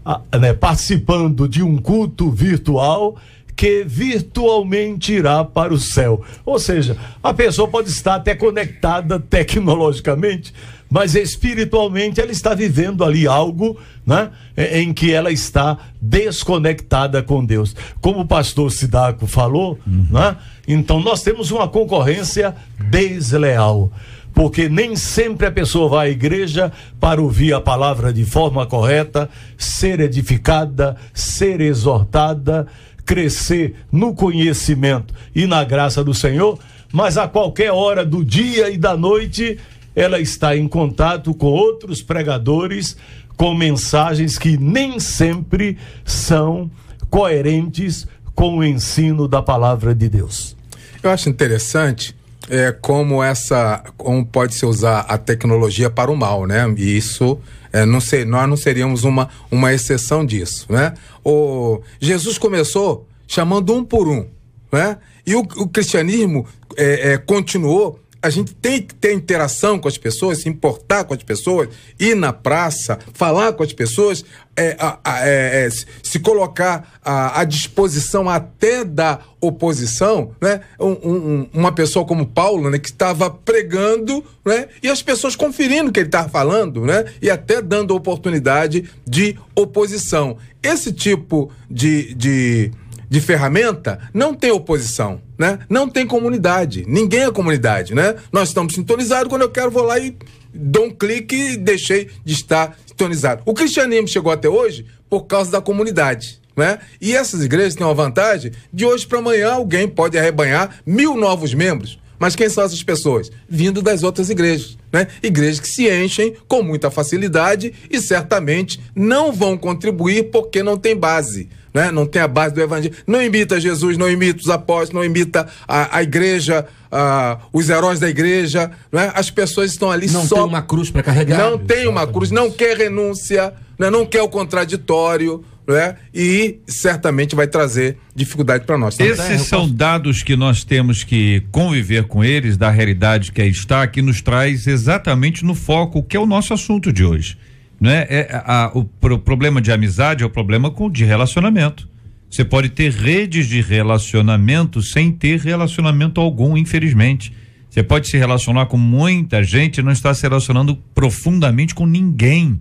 S5: ah, né, participando de um culto virtual que virtualmente irá para o céu. Ou seja, a pessoa pode estar até conectada tecnologicamente, mas espiritualmente ela está vivendo ali algo né, em que ela está desconectada com Deus. Como o pastor Sidaco falou, uhum. né, então nós temos uma concorrência desleal porque nem sempre a pessoa vai à igreja para ouvir a palavra de forma correta, ser edificada, ser exortada, crescer no conhecimento e na graça do Senhor, mas a qualquer hora do dia e da noite ela está em contato com outros pregadores com mensagens que nem sempre são coerentes com o ensino da palavra de Deus.
S3: Eu acho interessante é, como essa como pode se usar a tecnologia para o mal, né? E isso é, não sei, nós não seríamos uma, uma exceção disso, né? O Jesus começou chamando um por um, né? E o, o cristianismo é, é continuou a gente tem que ter interação com as pessoas, se importar com as pessoas, ir na praça, falar com as pessoas, é, é, é, se colocar à, à, disposição até da oposição, né? Um, um, uma pessoa como Paulo, né, que estava pregando, né, e as pessoas conferindo o que ele estava falando, né, e até dando oportunidade de oposição. Esse tipo de, de de ferramenta, não tem oposição, né? Não tem comunidade. Ninguém é comunidade, né? Nós estamos sintonizados, quando eu quero vou lá e dou um clique e deixei de estar sintonizado. O cristianismo chegou até hoje por causa da comunidade. Né? E essas igrejas têm uma vantagem: de hoje para amanhã alguém pode arrebanhar mil novos membros. Mas quem são essas pessoas? Vindo das outras igrejas. Né? Igrejas que se enchem com muita facilidade e certamente não vão contribuir porque não tem base né? não tem a base do evangelho, não imita Jesus, não imita os apóstolos, não imita a, a igreja, a, os heróis da igreja. Né? As pessoas estão ali não só. Não tem uma
S4: cruz para carregar. Não
S3: tem uma cruz, não quer renúncia, né? não quer o contraditório. Né? E certamente vai trazer dificuldade para nós. Tá? Esses tá, são
S1: dados que nós temos que conviver com eles, da realidade que aí é, está, que nos traz exatamente no foco que é o nosso assunto de hoje né? É, a, o, o problema de amizade é o problema com, de relacionamento. Você pode ter redes de relacionamento sem ter relacionamento algum, infelizmente. Você pode se relacionar com muita gente e não está se relacionando profundamente com ninguém.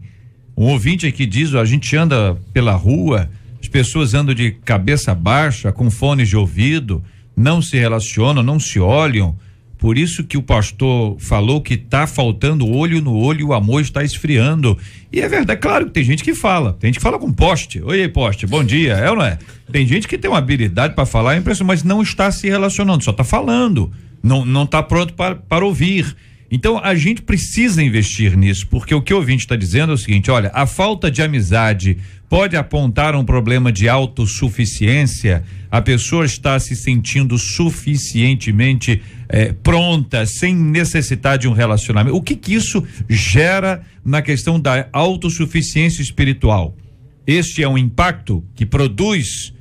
S1: Um ouvinte aqui diz: a gente anda pela rua, as pessoas andam de cabeça baixa, com fones de ouvido, não se relacionam, não se olham. Por isso que o pastor falou que está faltando olho no olho e o amor está esfriando. E é verdade, é claro que tem gente que fala. Tem gente que fala com poste. Oi, poste, bom dia. É ou não é? Tem gente que tem uma habilidade para falar, é impressionante, mas não está se relacionando, só está falando. Não não está pronto para, para ouvir. Então a gente precisa investir nisso, porque o que o ouvinte está dizendo é o seguinte: olha, a falta de amizade pode apontar um problema de autossuficiência, a pessoa está se sentindo suficientemente eh, pronta, sem necessitar de um relacionamento. O que, que isso gera na questão da autossuficiência espiritual? Este é um impacto que produz,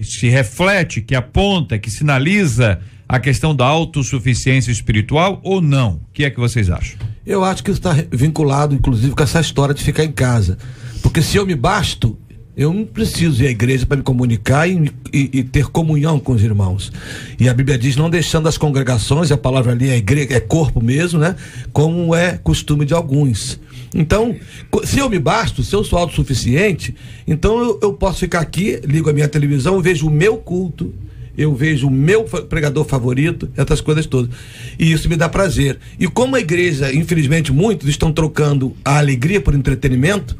S1: se reflete, que aponta, que sinaliza a questão da autossuficiência espiritual
S4: ou não? O que é que vocês acham? Eu acho que está vinculado, inclusive, com essa história de ficar em casa. Porque se eu me basto, eu não preciso ir à igreja para me comunicar e, e, e, ter comunhão com os irmãos. E a Bíblia diz, não deixando as congregações, a palavra ali é, igreja, é corpo mesmo, né? Como é costume de alguns. Então, se eu me basto, se eu sou autossuficiente, então eu, eu posso ficar aqui, ligo a minha televisão, vejo o meu culto, eu vejo o meu pregador favorito, essas coisas todas. E isso me dá prazer. E como a igreja, infelizmente, muitos estão trocando a alegria por entretenimento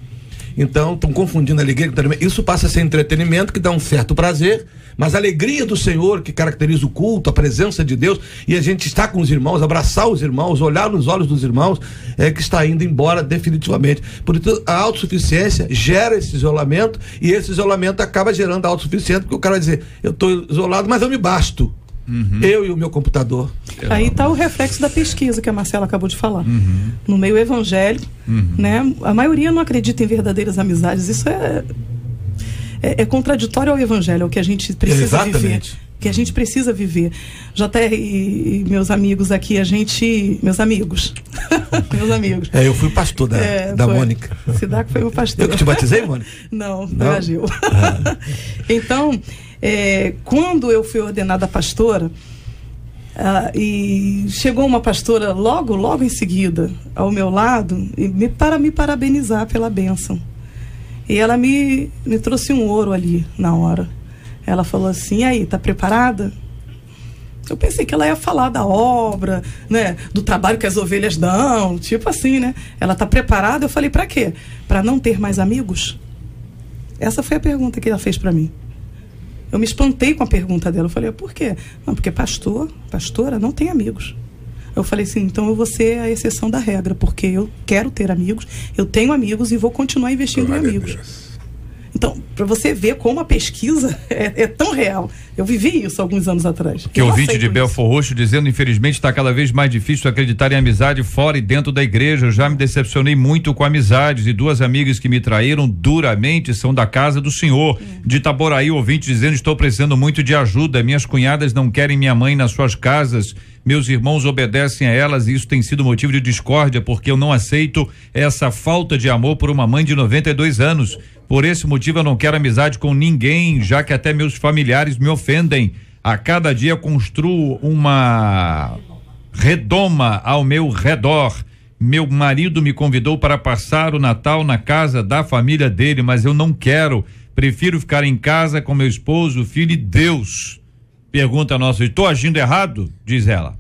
S4: então, estão confundindo alegria com entretenimento. Isso passa a ser entretenimento que dá um certo prazer, mas a alegria do Senhor que caracteriza o culto, a presença de Deus, e a gente estar com os irmãos, abraçar os irmãos, olhar nos olhos dos irmãos, é que está indo embora definitivamente. Portanto, a autossuficiência gera esse isolamento e esse isolamento acaba gerando a autossuficiência, porque o cara vai dizer: eu estou isolado, mas eu me basto. Uhum. Eu e o meu computador. É. Aí
S6: está o reflexo da pesquisa que a Marcela acabou de falar. Uhum. No meio evangélico, uhum. né, a maioria não acredita em verdadeiras amizades. Isso é, é, é contraditório ao evangelho, ao é que a gente
S4: precisa Exatamente. viver
S6: que a gente precisa viver. JR e, meus amigos aqui, a gente. Meus amigos. meus amigos.
S4: É, eu fui pastor da, é, da foi. Mônica.
S6: Sidaco foi o pastor. Eu que te batizei, Mônica? Não, não? Brasil. Ah. então, é, quando eu fui ordenada pastora, ah, e chegou uma pastora logo, logo em seguida ao meu lado me, para me parabenizar pela bênção. E ela me, me trouxe um ouro ali na hora. Ela falou assim: aí, tá preparada? Eu pensei que ela ia falar da obra, né, do trabalho que as ovelhas dão, tipo assim, né? Ela tá preparada? Eu falei: para quê? Para não ter mais amigos? Essa foi a pergunta que ela fez para mim. Eu me espantei com a pergunta dela. Eu falei, por quê? Não, porque pastor, pastora, não tem amigos. Eu falei assim, então eu vou ser a exceção da regra, porque eu quero ter amigos, eu tenho amigos e vou continuar investindo Glória em amigos. Então, para você ver como a pesquisa é, é, tão real. Eu vivi isso alguns anos atrás. Que ouvinte
S1: de Belfor Roxo dizendo, infelizmente, está cada vez mais difícil acreditar em amizade fora e dentro da igreja. Eu já me decepcionei muito com amizades e duas amigas que me traíram duramente são da casa do senhor. É. De Itaboraí, ouvinte dizendo, estou precisando muito de ajuda. Minhas cunhadas não querem minha mãe nas suas casas. Meus irmãos obedecem a elas e isso tem sido motivo de discórdia, porque eu não aceito essa falta de amor por uma mãe de 92 anos. Por esse motivo eu não quero amizade com ninguém, já que até meus familiares me ofendem. A cada dia construo uma redoma ao meu redor. Meu marido me convidou para passar o Natal na casa da família dele, mas eu não quero. Prefiro ficar em casa com meu esposo, filho e Deus. Pergunta nossa: estou agindo errado? Diz ela.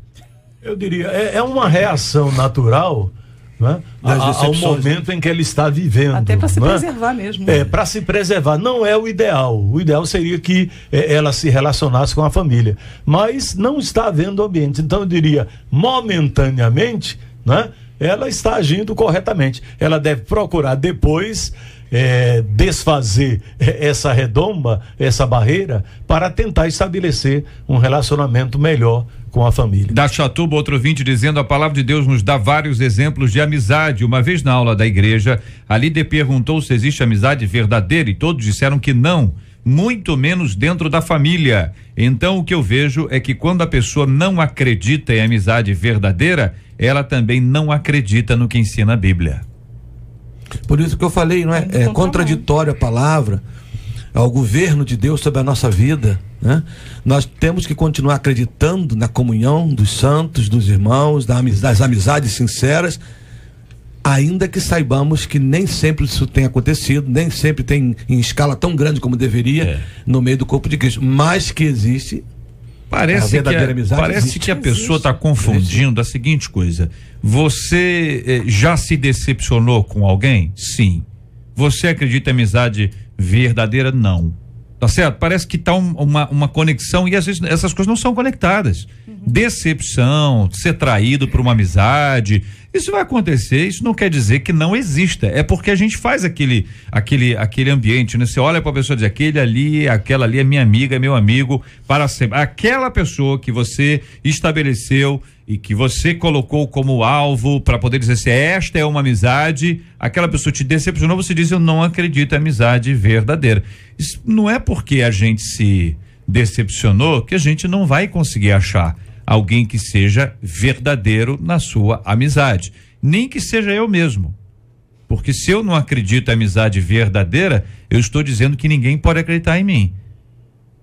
S5: Eu diria, é, é uma reação natural né? A, ao né? momento em que ela está vivendo. Até para se né? preservar mesmo. É, né? para se preservar. Não é o ideal. O ideal seria que é, ela se relacionasse com a família. Mas não está havendo ambiente. Então eu diria, momentaneamente, né? ela está agindo corretamente. Ela deve procurar depois. É, desfazer é, essa redoma, essa barreira, para tentar estabelecer um relacionamento melhor com a família.
S1: Da Chatuba, outro ouvinte dizendo: a palavra de Deus nos dá vários exemplos de amizade. Uma vez na aula da igreja, a líder perguntou se existe amizade verdadeira e todos disseram que não. Muito menos dentro da família. Então, o que eu vejo é que quando a pessoa não acredita em amizade verdadeira, ela também não acredita no que ensina a Bíblia.
S4: Por isso que eu falei, não é? É contraditório a palavra, ao é governo de Deus sobre a nossa vida. Né? Nós temos que continuar acreditando na comunhão dos santos, dos irmãos, das amizades sinceras, ainda que saibamos que nem sempre isso tem acontecido, nem sempre tem em escala tão grande como deveria é. no meio do corpo de Cristo, mas que existe. Parece a que a, amizade parece
S1: que a pessoa está confundindo existe. a seguinte coisa: você eh, já se decepcionou com alguém? Sim. Você acredita em amizade verdadeira, não. Tá certo? Parece que tá um, uma, uma conexão e às vezes essas coisas não são conectadas. Uhum. Decepção, ser traído por uma amizade, isso vai acontecer, isso não quer dizer que não exista. É porque a gente faz aquele aquele aquele ambiente, né? Você olha para a pessoa e diz aquele ali, aquela ali é minha amiga, é meu amigo para sempre. Aquela pessoa que você estabeleceu e que você colocou como alvo para poder dizer se assim, esta é uma amizade, aquela pessoa te decepcionou, você diz eu não acredito em é amizade verdadeira. Isso não é porque a gente se decepcionou que a gente não vai conseguir achar alguém que seja verdadeiro na sua amizade, nem que seja eu mesmo. Porque se eu não acredito em amizade verdadeira, eu estou dizendo que ninguém pode acreditar em mim.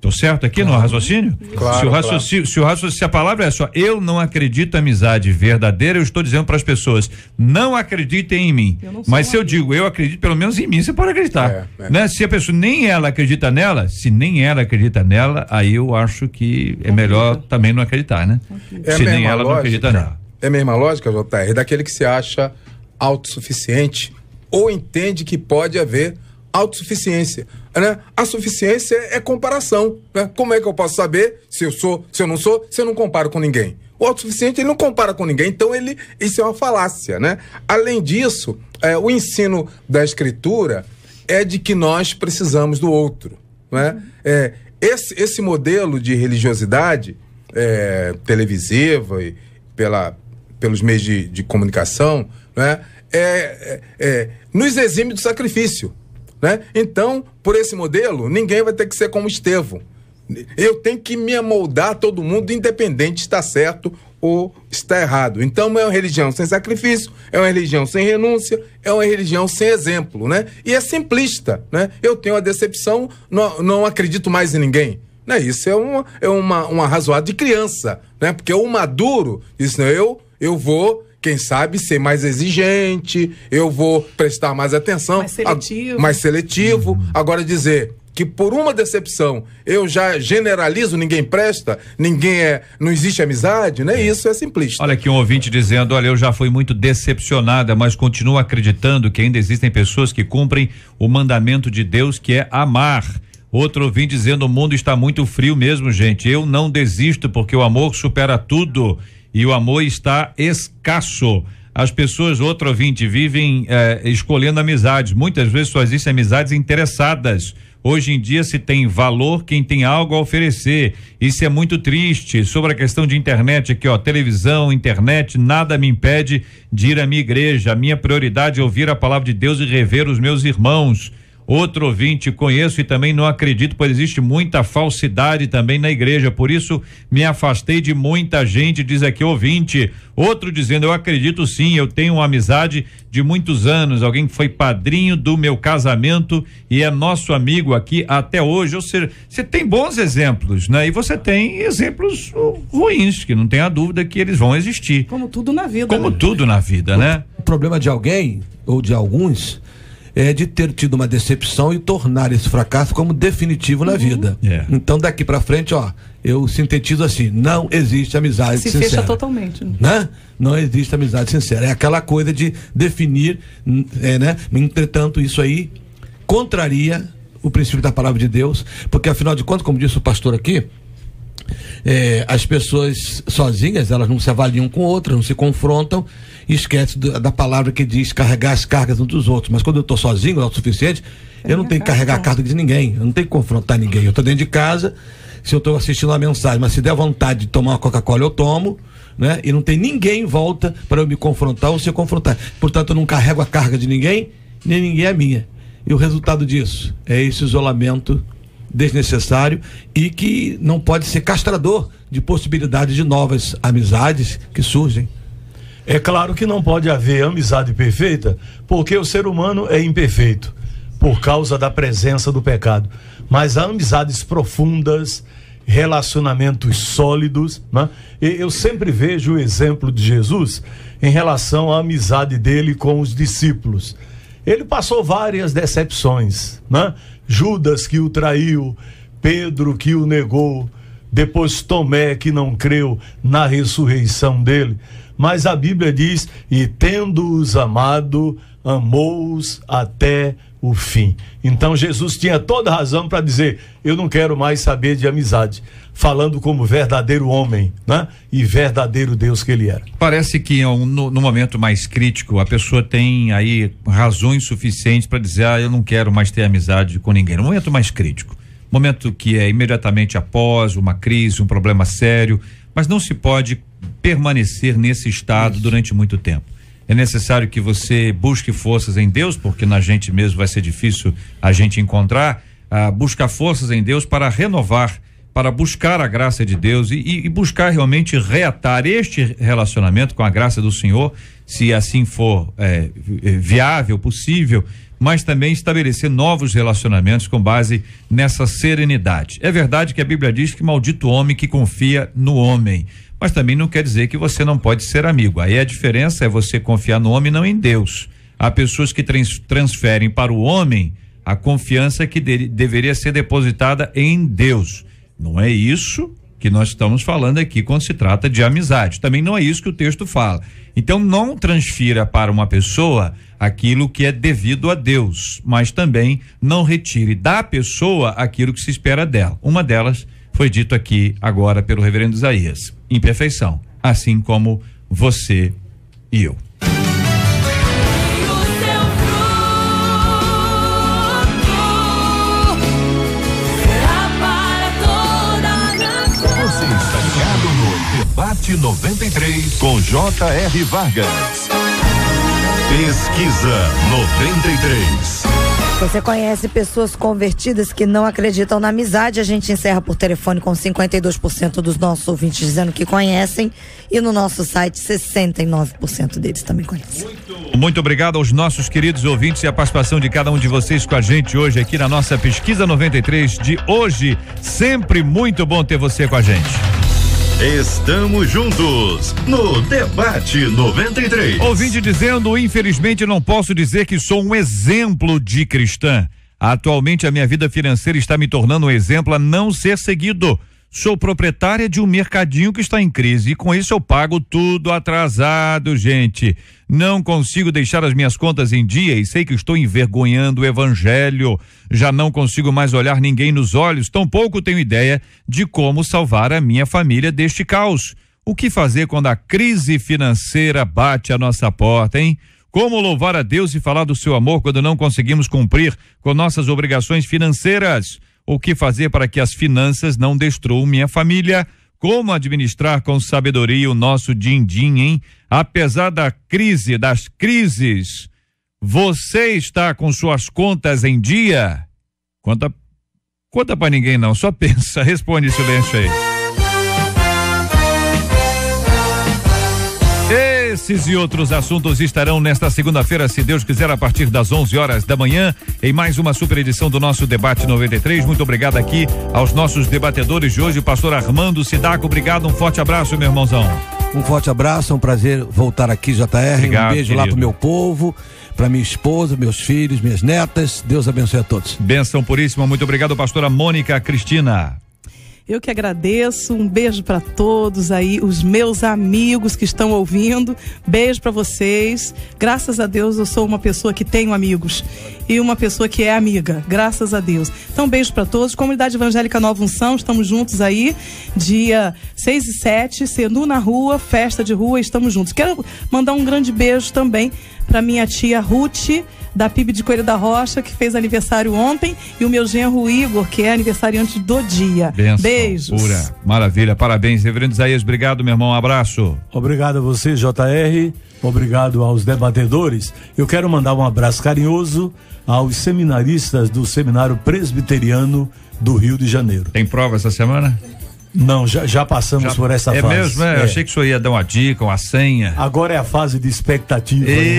S1: Tô certo aqui claro. no raciocínio?
S3: Claro, se, o raciocínio
S1: claro. se o raciocínio, se a palavra é só, eu não acredito em amizade verdadeira, eu estou dizendo para as pessoas, não acreditem em mim. Mas se eu digo, eu acredito pelo menos em mim, você pode acreditar. É, é. Né? Se a pessoa nem ela acredita nela, se nem ela acredita nela, aí eu acho que é melhor também não acreditar, né? É se nem ela lógica, não acredita nela.
S3: É a mesma lógica, JR, é daquele que se acha autossuficiente ou entende que pode haver autossuficiência né? A suficiência é comparação, né? Como é que eu posso saber se eu sou, se eu não sou, se eu não comparo com ninguém? O autossuficiente ele não compara com ninguém, então ele isso é uma falácia, né? Além disso, é, o ensino da escritura é de que nós precisamos do outro, né? É, esse, esse modelo de religiosidade é, televisiva e pela, pelos meios de, de comunicação, né? É, é, é nos exime do sacrifício. Né? Então, por esse modelo, ninguém vai ter que ser como Estevão. Eu tenho que me amoldar todo mundo, independente está certo ou está errado. Então é uma religião sem sacrifício, é uma religião sem renúncia, é uma religião sem exemplo, né? E é simplista, né? Eu tenho a decepção, não, não acredito mais em ninguém. Né? Isso é uma, é uma, uma razoada de criança, né? Porque o maduro diz, não, eu, eu vou quem sabe, ser mais exigente, eu vou prestar mais atenção. Mais seletivo. A, mais seletivo. Uhum. Agora dizer que por uma decepção eu já generalizo, ninguém presta, ninguém é, não existe amizade, né? Isso é simplista. Olha aqui um
S1: ouvinte dizendo, olha, eu já fui muito decepcionada, mas continuo acreditando que ainda existem pessoas que cumprem o mandamento de Deus que é amar. Outro ouvinte dizendo, o mundo está muito frio mesmo, gente. Eu não desisto porque o amor supera tudo e o amor está escasso. As pessoas, outro ouvinte, vivem eh, escolhendo amizades. Muitas vezes só existem amizades interessadas. Hoje em dia se tem valor quem tem algo a oferecer. Isso é muito triste. Sobre a questão de internet aqui, ó, televisão, internet, nada me impede de ir à minha igreja. A minha prioridade é ouvir a palavra de Deus e rever os meus irmãos. Outro ouvinte conheço e também não acredito, pois existe muita falsidade também na igreja. Por isso me afastei de muita gente, diz aqui ouvinte. Outro dizendo: Eu acredito sim, eu tenho uma amizade de muitos anos. Alguém foi padrinho do meu casamento e é nosso amigo aqui até hoje. Ou seja, você tem bons exemplos, né? E você tem exemplos ruins, que não tenha dúvida que eles vão existir. Como
S4: tudo na vida. Como né? tudo na vida, o, né? O problema de alguém ou de alguns é, de ter tido uma decepção e tornar esse fracasso como definitivo uhum. na vida. É. Então daqui para frente, ó, eu sintetizo assim: não existe amizade Se sincera. Se fecha
S6: totalmente. Né? né?
S4: Não existe amizade sincera. É aquela coisa de definir, é, né? Entretanto, isso aí contraria o princípio da palavra de Deus, porque afinal de contas, como disse o pastor aqui, é, as pessoas sozinhas, elas não se avaliam com outras, não se confrontam e esquece do, da palavra que diz carregar as cargas uns dos outros. Mas quando eu estou sozinho, autossuficiente, é eu não tenho que carregar a carga de ninguém, eu não tenho que confrontar ninguém. Eu estou dentro de casa, se eu estou assistindo a mensagem, mas se der vontade de tomar uma Coca-Cola, eu tomo. Né? E não tem ninguém em volta para eu me confrontar ou se eu confrontar. Portanto, eu não carrego a carga de ninguém, nem ninguém é minha. E o resultado disso é esse isolamento desnecessário e que não pode ser castrador de possibilidades de novas amizades que surgem. É claro que não pode haver amizade perfeita, porque o ser humano é imperfeito
S5: por causa da presença do pecado. Mas há amizades profundas, relacionamentos sólidos. Né? eu sempre vejo o exemplo de Jesus em relação à amizade dele com os discípulos. Ele passou várias decepções, né? Judas que o traiu, Pedro que o negou, depois Tomé que não creu na ressurreição dele. Mas a Bíblia diz: e tendo-os amado, amou-os até o fim. Então Jesus tinha toda razão para dizer: eu não quero mais saber de amizade, falando como verdadeiro homem, né? E verdadeiro Deus que ele era.
S1: Parece que no, no momento mais crítico a pessoa tem aí razões suficientes para dizer: ah, eu não quero mais ter amizade com ninguém. No momento mais crítico, momento que é imediatamente após uma crise, um problema sério, mas não se pode permanecer nesse estado Isso. durante muito tempo. É necessário que você busque forças em Deus, porque na gente mesmo vai ser difícil a gente encontrar. Ah, buscar forças em Deus para renovar, para buscar a graça de Deus e, e, buscar realmente reatar este relacionamento com a graça do Senhor, se assim for é, viável, possível mas também estabelecer novos relacionamentos com base nessa serenidade. É verdade que a Bíblia diz que maldito homem que confia no homem, mas também não quer dizer que você não pode ser amigo. Aí a diferença é você confiar no homem, não em Deus. Há pessoas que transferem para o homem a confiança que de deveria ser depositada em Deus. Não é isso que nós estamos falando aqui quando se trata de amizade. Também não é isso que o texto fala. Então não transfira para uma pessoa aquilo que é devido a Deus, mas também não retire da pessoa aquilo que se espera dela. Uma delas foi dito aqui agora pelo reverendo Isaías: imperfeição, assim como você e eu.
S2: 793 com J.R. Vargas. Pesquisa 93.
S4: Você conhece pessoas convertidas que não acreditam na amizade? A gente encerra por telefone com 52% dos nossos ouvintes dizendo que conhecem e no nosso site 69% deles também conhecem.
S1: Muito, muito obrigado aos nossos queridos ouvintes e a participação de cada um de vocês com a gente hoje aqui na nossa pesquisa 93 de hoje. Sempre muito
S2: bom ter você com a gente. Estamos juntos no Debate 93.
S1: Ouvinte dizendo: infelizmente não posso dizer que sou um exemplo de cristã. Atualmente a minha vida financeira está me tornando um exemplo a não ser seguido. Sou proprietária de um mercadinho que está em crise e com isso eu pago tudo atrasado, gente. Não consigo deixar as minhas contas em dia e sei que estou envergonhando o evangelho. Já não consigo mais olhar ninguém nos olhos, tampouco tenho ideia de como salvar a minha família deste caos. O que fazer quando a crise financeira bate à nossa porta, hein? Como louvar a Deus e falar do seu amor quando não conseguimos cumprir com nossas obrigações financeiras? O que fazer para que as finanças não destruam minha família? Como administrar com sabedoria o nosso din-din, hein? Apesar da crise, das crises, você está com suas contas em dia? Conta, conta para ninguém não, só pensa, responde silêncio aí. Esses e outros assuntos estarão nesta segunda-feira, se Deus quiser, a partir das 11 horas da manhã, em mais uma super edição do nosso Debate 93. Muito obrigado aqui aos nossos debatedores de hoje, o pastor Armando Sidaco. Obrigado, um forte abraço, meu irmãozão.
S4: Um forte abraço, é um prazer voltar aqui, JR. Obrigado, um beijo querido. lá pro meu povo, pra minha esposa, meus filhos, minhas netas. Deus abençoe a todos.
S1: Benção puríssima. Muito obrigado, pastora Mônica Cristina.
S6: Eu que agradeço. Um beijo para todos aí, os meus amigos que estão ouvindo. Beijo para vocês. Graças a Deus eu sou uma pessoa que tenho amigos e uma pessoa que é amiga. Graças a Deus. Então, beijo para todos. Comunidade Evangélica Nova Unção, estamos juntos aí. Dia 6 e 7, Senu na rua, festa de rua, estamos juntos. Quero mandar um grande beijo também para minha tia Ruth da PIB de Coelho da Rocha, que fez aniversário ontem, e o meu genro Igor, que é aniversariante do dia. Benção, Beijos.
S1: Pura. Maravilha, parabéns, Reverendo Isaías. Obrigado, meu irmão. Um abraço. Obrigado a você,
S5: JR. Obrigado aos debatedores. Eu quero mandar um abraço carinhoso aos seminaristas do Seminário Presbiteriano do Rio de Janeiro. Tem prova essa semana? Não, já, já passamos já, por essa é fase. Mesmo, é mesmo, Eu é. achei
S1: que o senhor ia dar uma dica, uma senha. Agora é a fase de expectativa Ei, em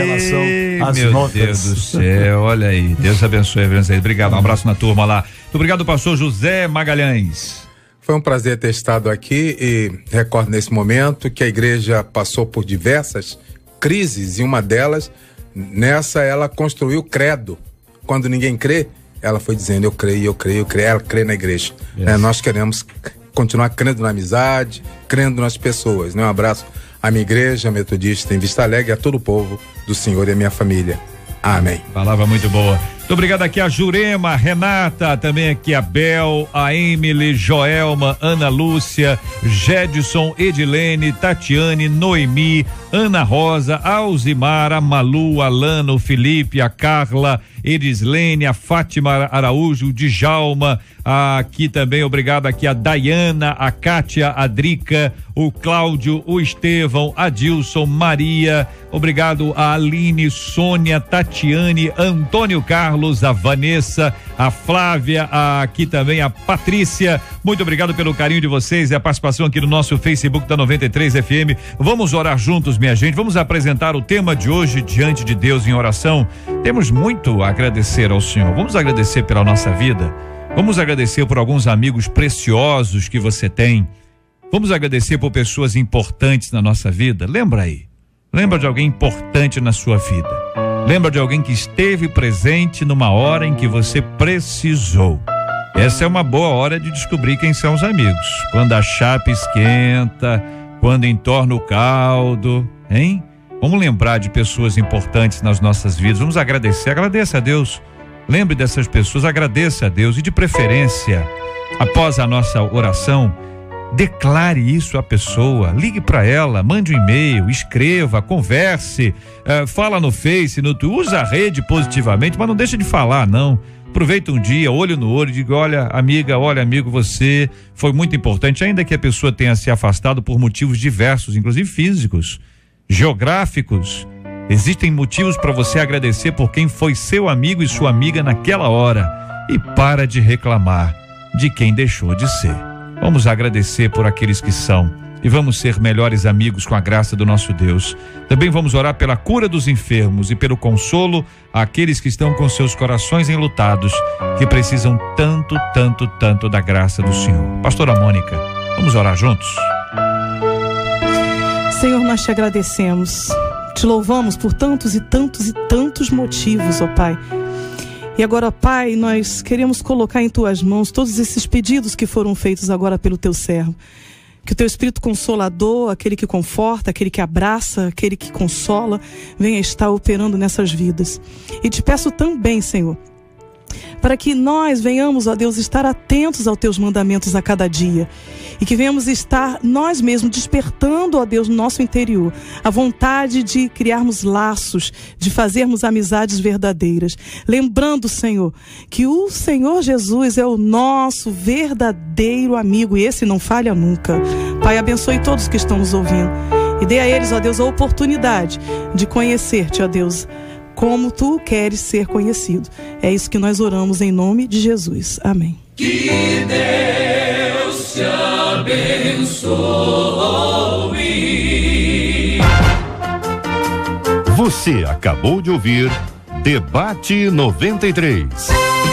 S1: relação às meu notas. Meu Deus do céu, olha aí. Deus
S3: abençoe, aí.
S1: Obrigado, um abraço na turma lá. Muito obrigado, pastor José Magalhães.
S3: Foi um prazer ter estado aqui e recordo nesse momento que a igreja passou por diversas crises e uma delas, nessa ela construiu credo. Quando ninguém crê, ela foi dizendo eu creio, eu creio, eu creio, ela crê na igreja. Yes. É, nós queremos continuar crendo na amizade, crendo nas pessoas. Né? Um abraço à minha igreja metodista em Vista Alegre, a todo o povo do Senhor e a minha família. Amém. Palavra muito boa.
S1: Muito obrigado aqui a Jurema, a Renata, também aqui a Bel, a Emily, Joelma, Ana Lúcia, Gedson, Edilene, Tatiane, Noemi, Ana Rosa, Alzimara, Malu, Alano, Felipe, a Carla, Erislene, a Fátima Araújo, Djalma, aqui também, obrigado aqui a Dayana, a Kátia, a Drica, o Cláudio, o Estevão, a Dilson, Maria, obrigado a Aline, Sônia, Tatiane, Antônio Carlos, a Vanessa, a Flávia, a, aqui também a Patrícia, muito obrigado pelo carinho de vocês e a participação aqui no nosso Facebook da 93 FM. Vamos orar juntos, minha gente, vamos apresentar o tema de hoje diante de Deus em oração. Temos muito a agradecer ao Senhor, vamos agradecer pela nossa vida, vamos agradecer por alguns amigos preciosos que você tem, vamos agradecer por pessoas importantes na nossa vida. Lembra aí, lembra de alguém importante na sua vida, lembra de alguém que esteve presente numa hora em que você precisou. Essa é uma boa hora de descobrir quem são os amigos. Quando a chapa esquenta, quando entorna o caldo, hein? Vamos lembrar de pessoas importantes nas nossas vidas. Vamos agradecer. Agradeça a Deus. Lembre dessas pessoas, agradeça a Deus e de preferência, após a nossa oração, declare isso à pessoa, ligue para ela, mande um e-mail, escreva, converse, uh, fala no Face, no usa a rede positivamente, mas não deixa de falar não. Aproveita um dia, olho no olho, diga: olha, amiga, olha, amigo, você foi muito importante, ainda que a pessoa tenha se afastado por motivos diversos, inclusive físicos geográficos. Existem motivos para você agradecer por quem foi seu amigo e sua amiga naquela hora e para de reclamar de quem deixou de ser. Vamos agradecer por aqueles que são e vamos ser melhores amigos com a graça do nosso Deus. Também vamos orar pela cura dos enfermos e pelo consolo àqueles que estão com seus corações enlutados, que precisam tanto, tanto, tanto da graça do Senhor. Pastora Mônica, vamos orar juntos?
S6: Senhor, nós te agradecemos. Te louvamos por tantos e tantos e tantos motivos, ó Pai. E agora, Pai, nós queremos colocar em tuas mãos todos esses pedidos que foram feitos agora pelo teu servo. Que o teu Espírito Consolador, aquele que conforta, aquele que abraça, aquele que consola, venha estar operando nessas vidas. E te peço também, Senhor, para que nós venhamos, ó Deus, estar atentos aos teus mandamentos a cada dia e que venhamos estar nós mesmos despertando, ó Deus, no nosso interior a vontade de criarmos laços, de fazermos amizades verdadeiras. Lembrando, Senhor, que o Senhor Jesus é o nosso verdadeiro amigo e esse não falha nunca. Pai, abençoe todos que estão nos ouvindo. E dê a eles, ó Deus, a oportunidade de conhecer-te, ó Deus, como tu queres ser conhecido. É isso que nós oramos em nome de Jesus. Amém. Que Deus te
S5: abençoe.
S2: Você acabou de ouvir Debate 93.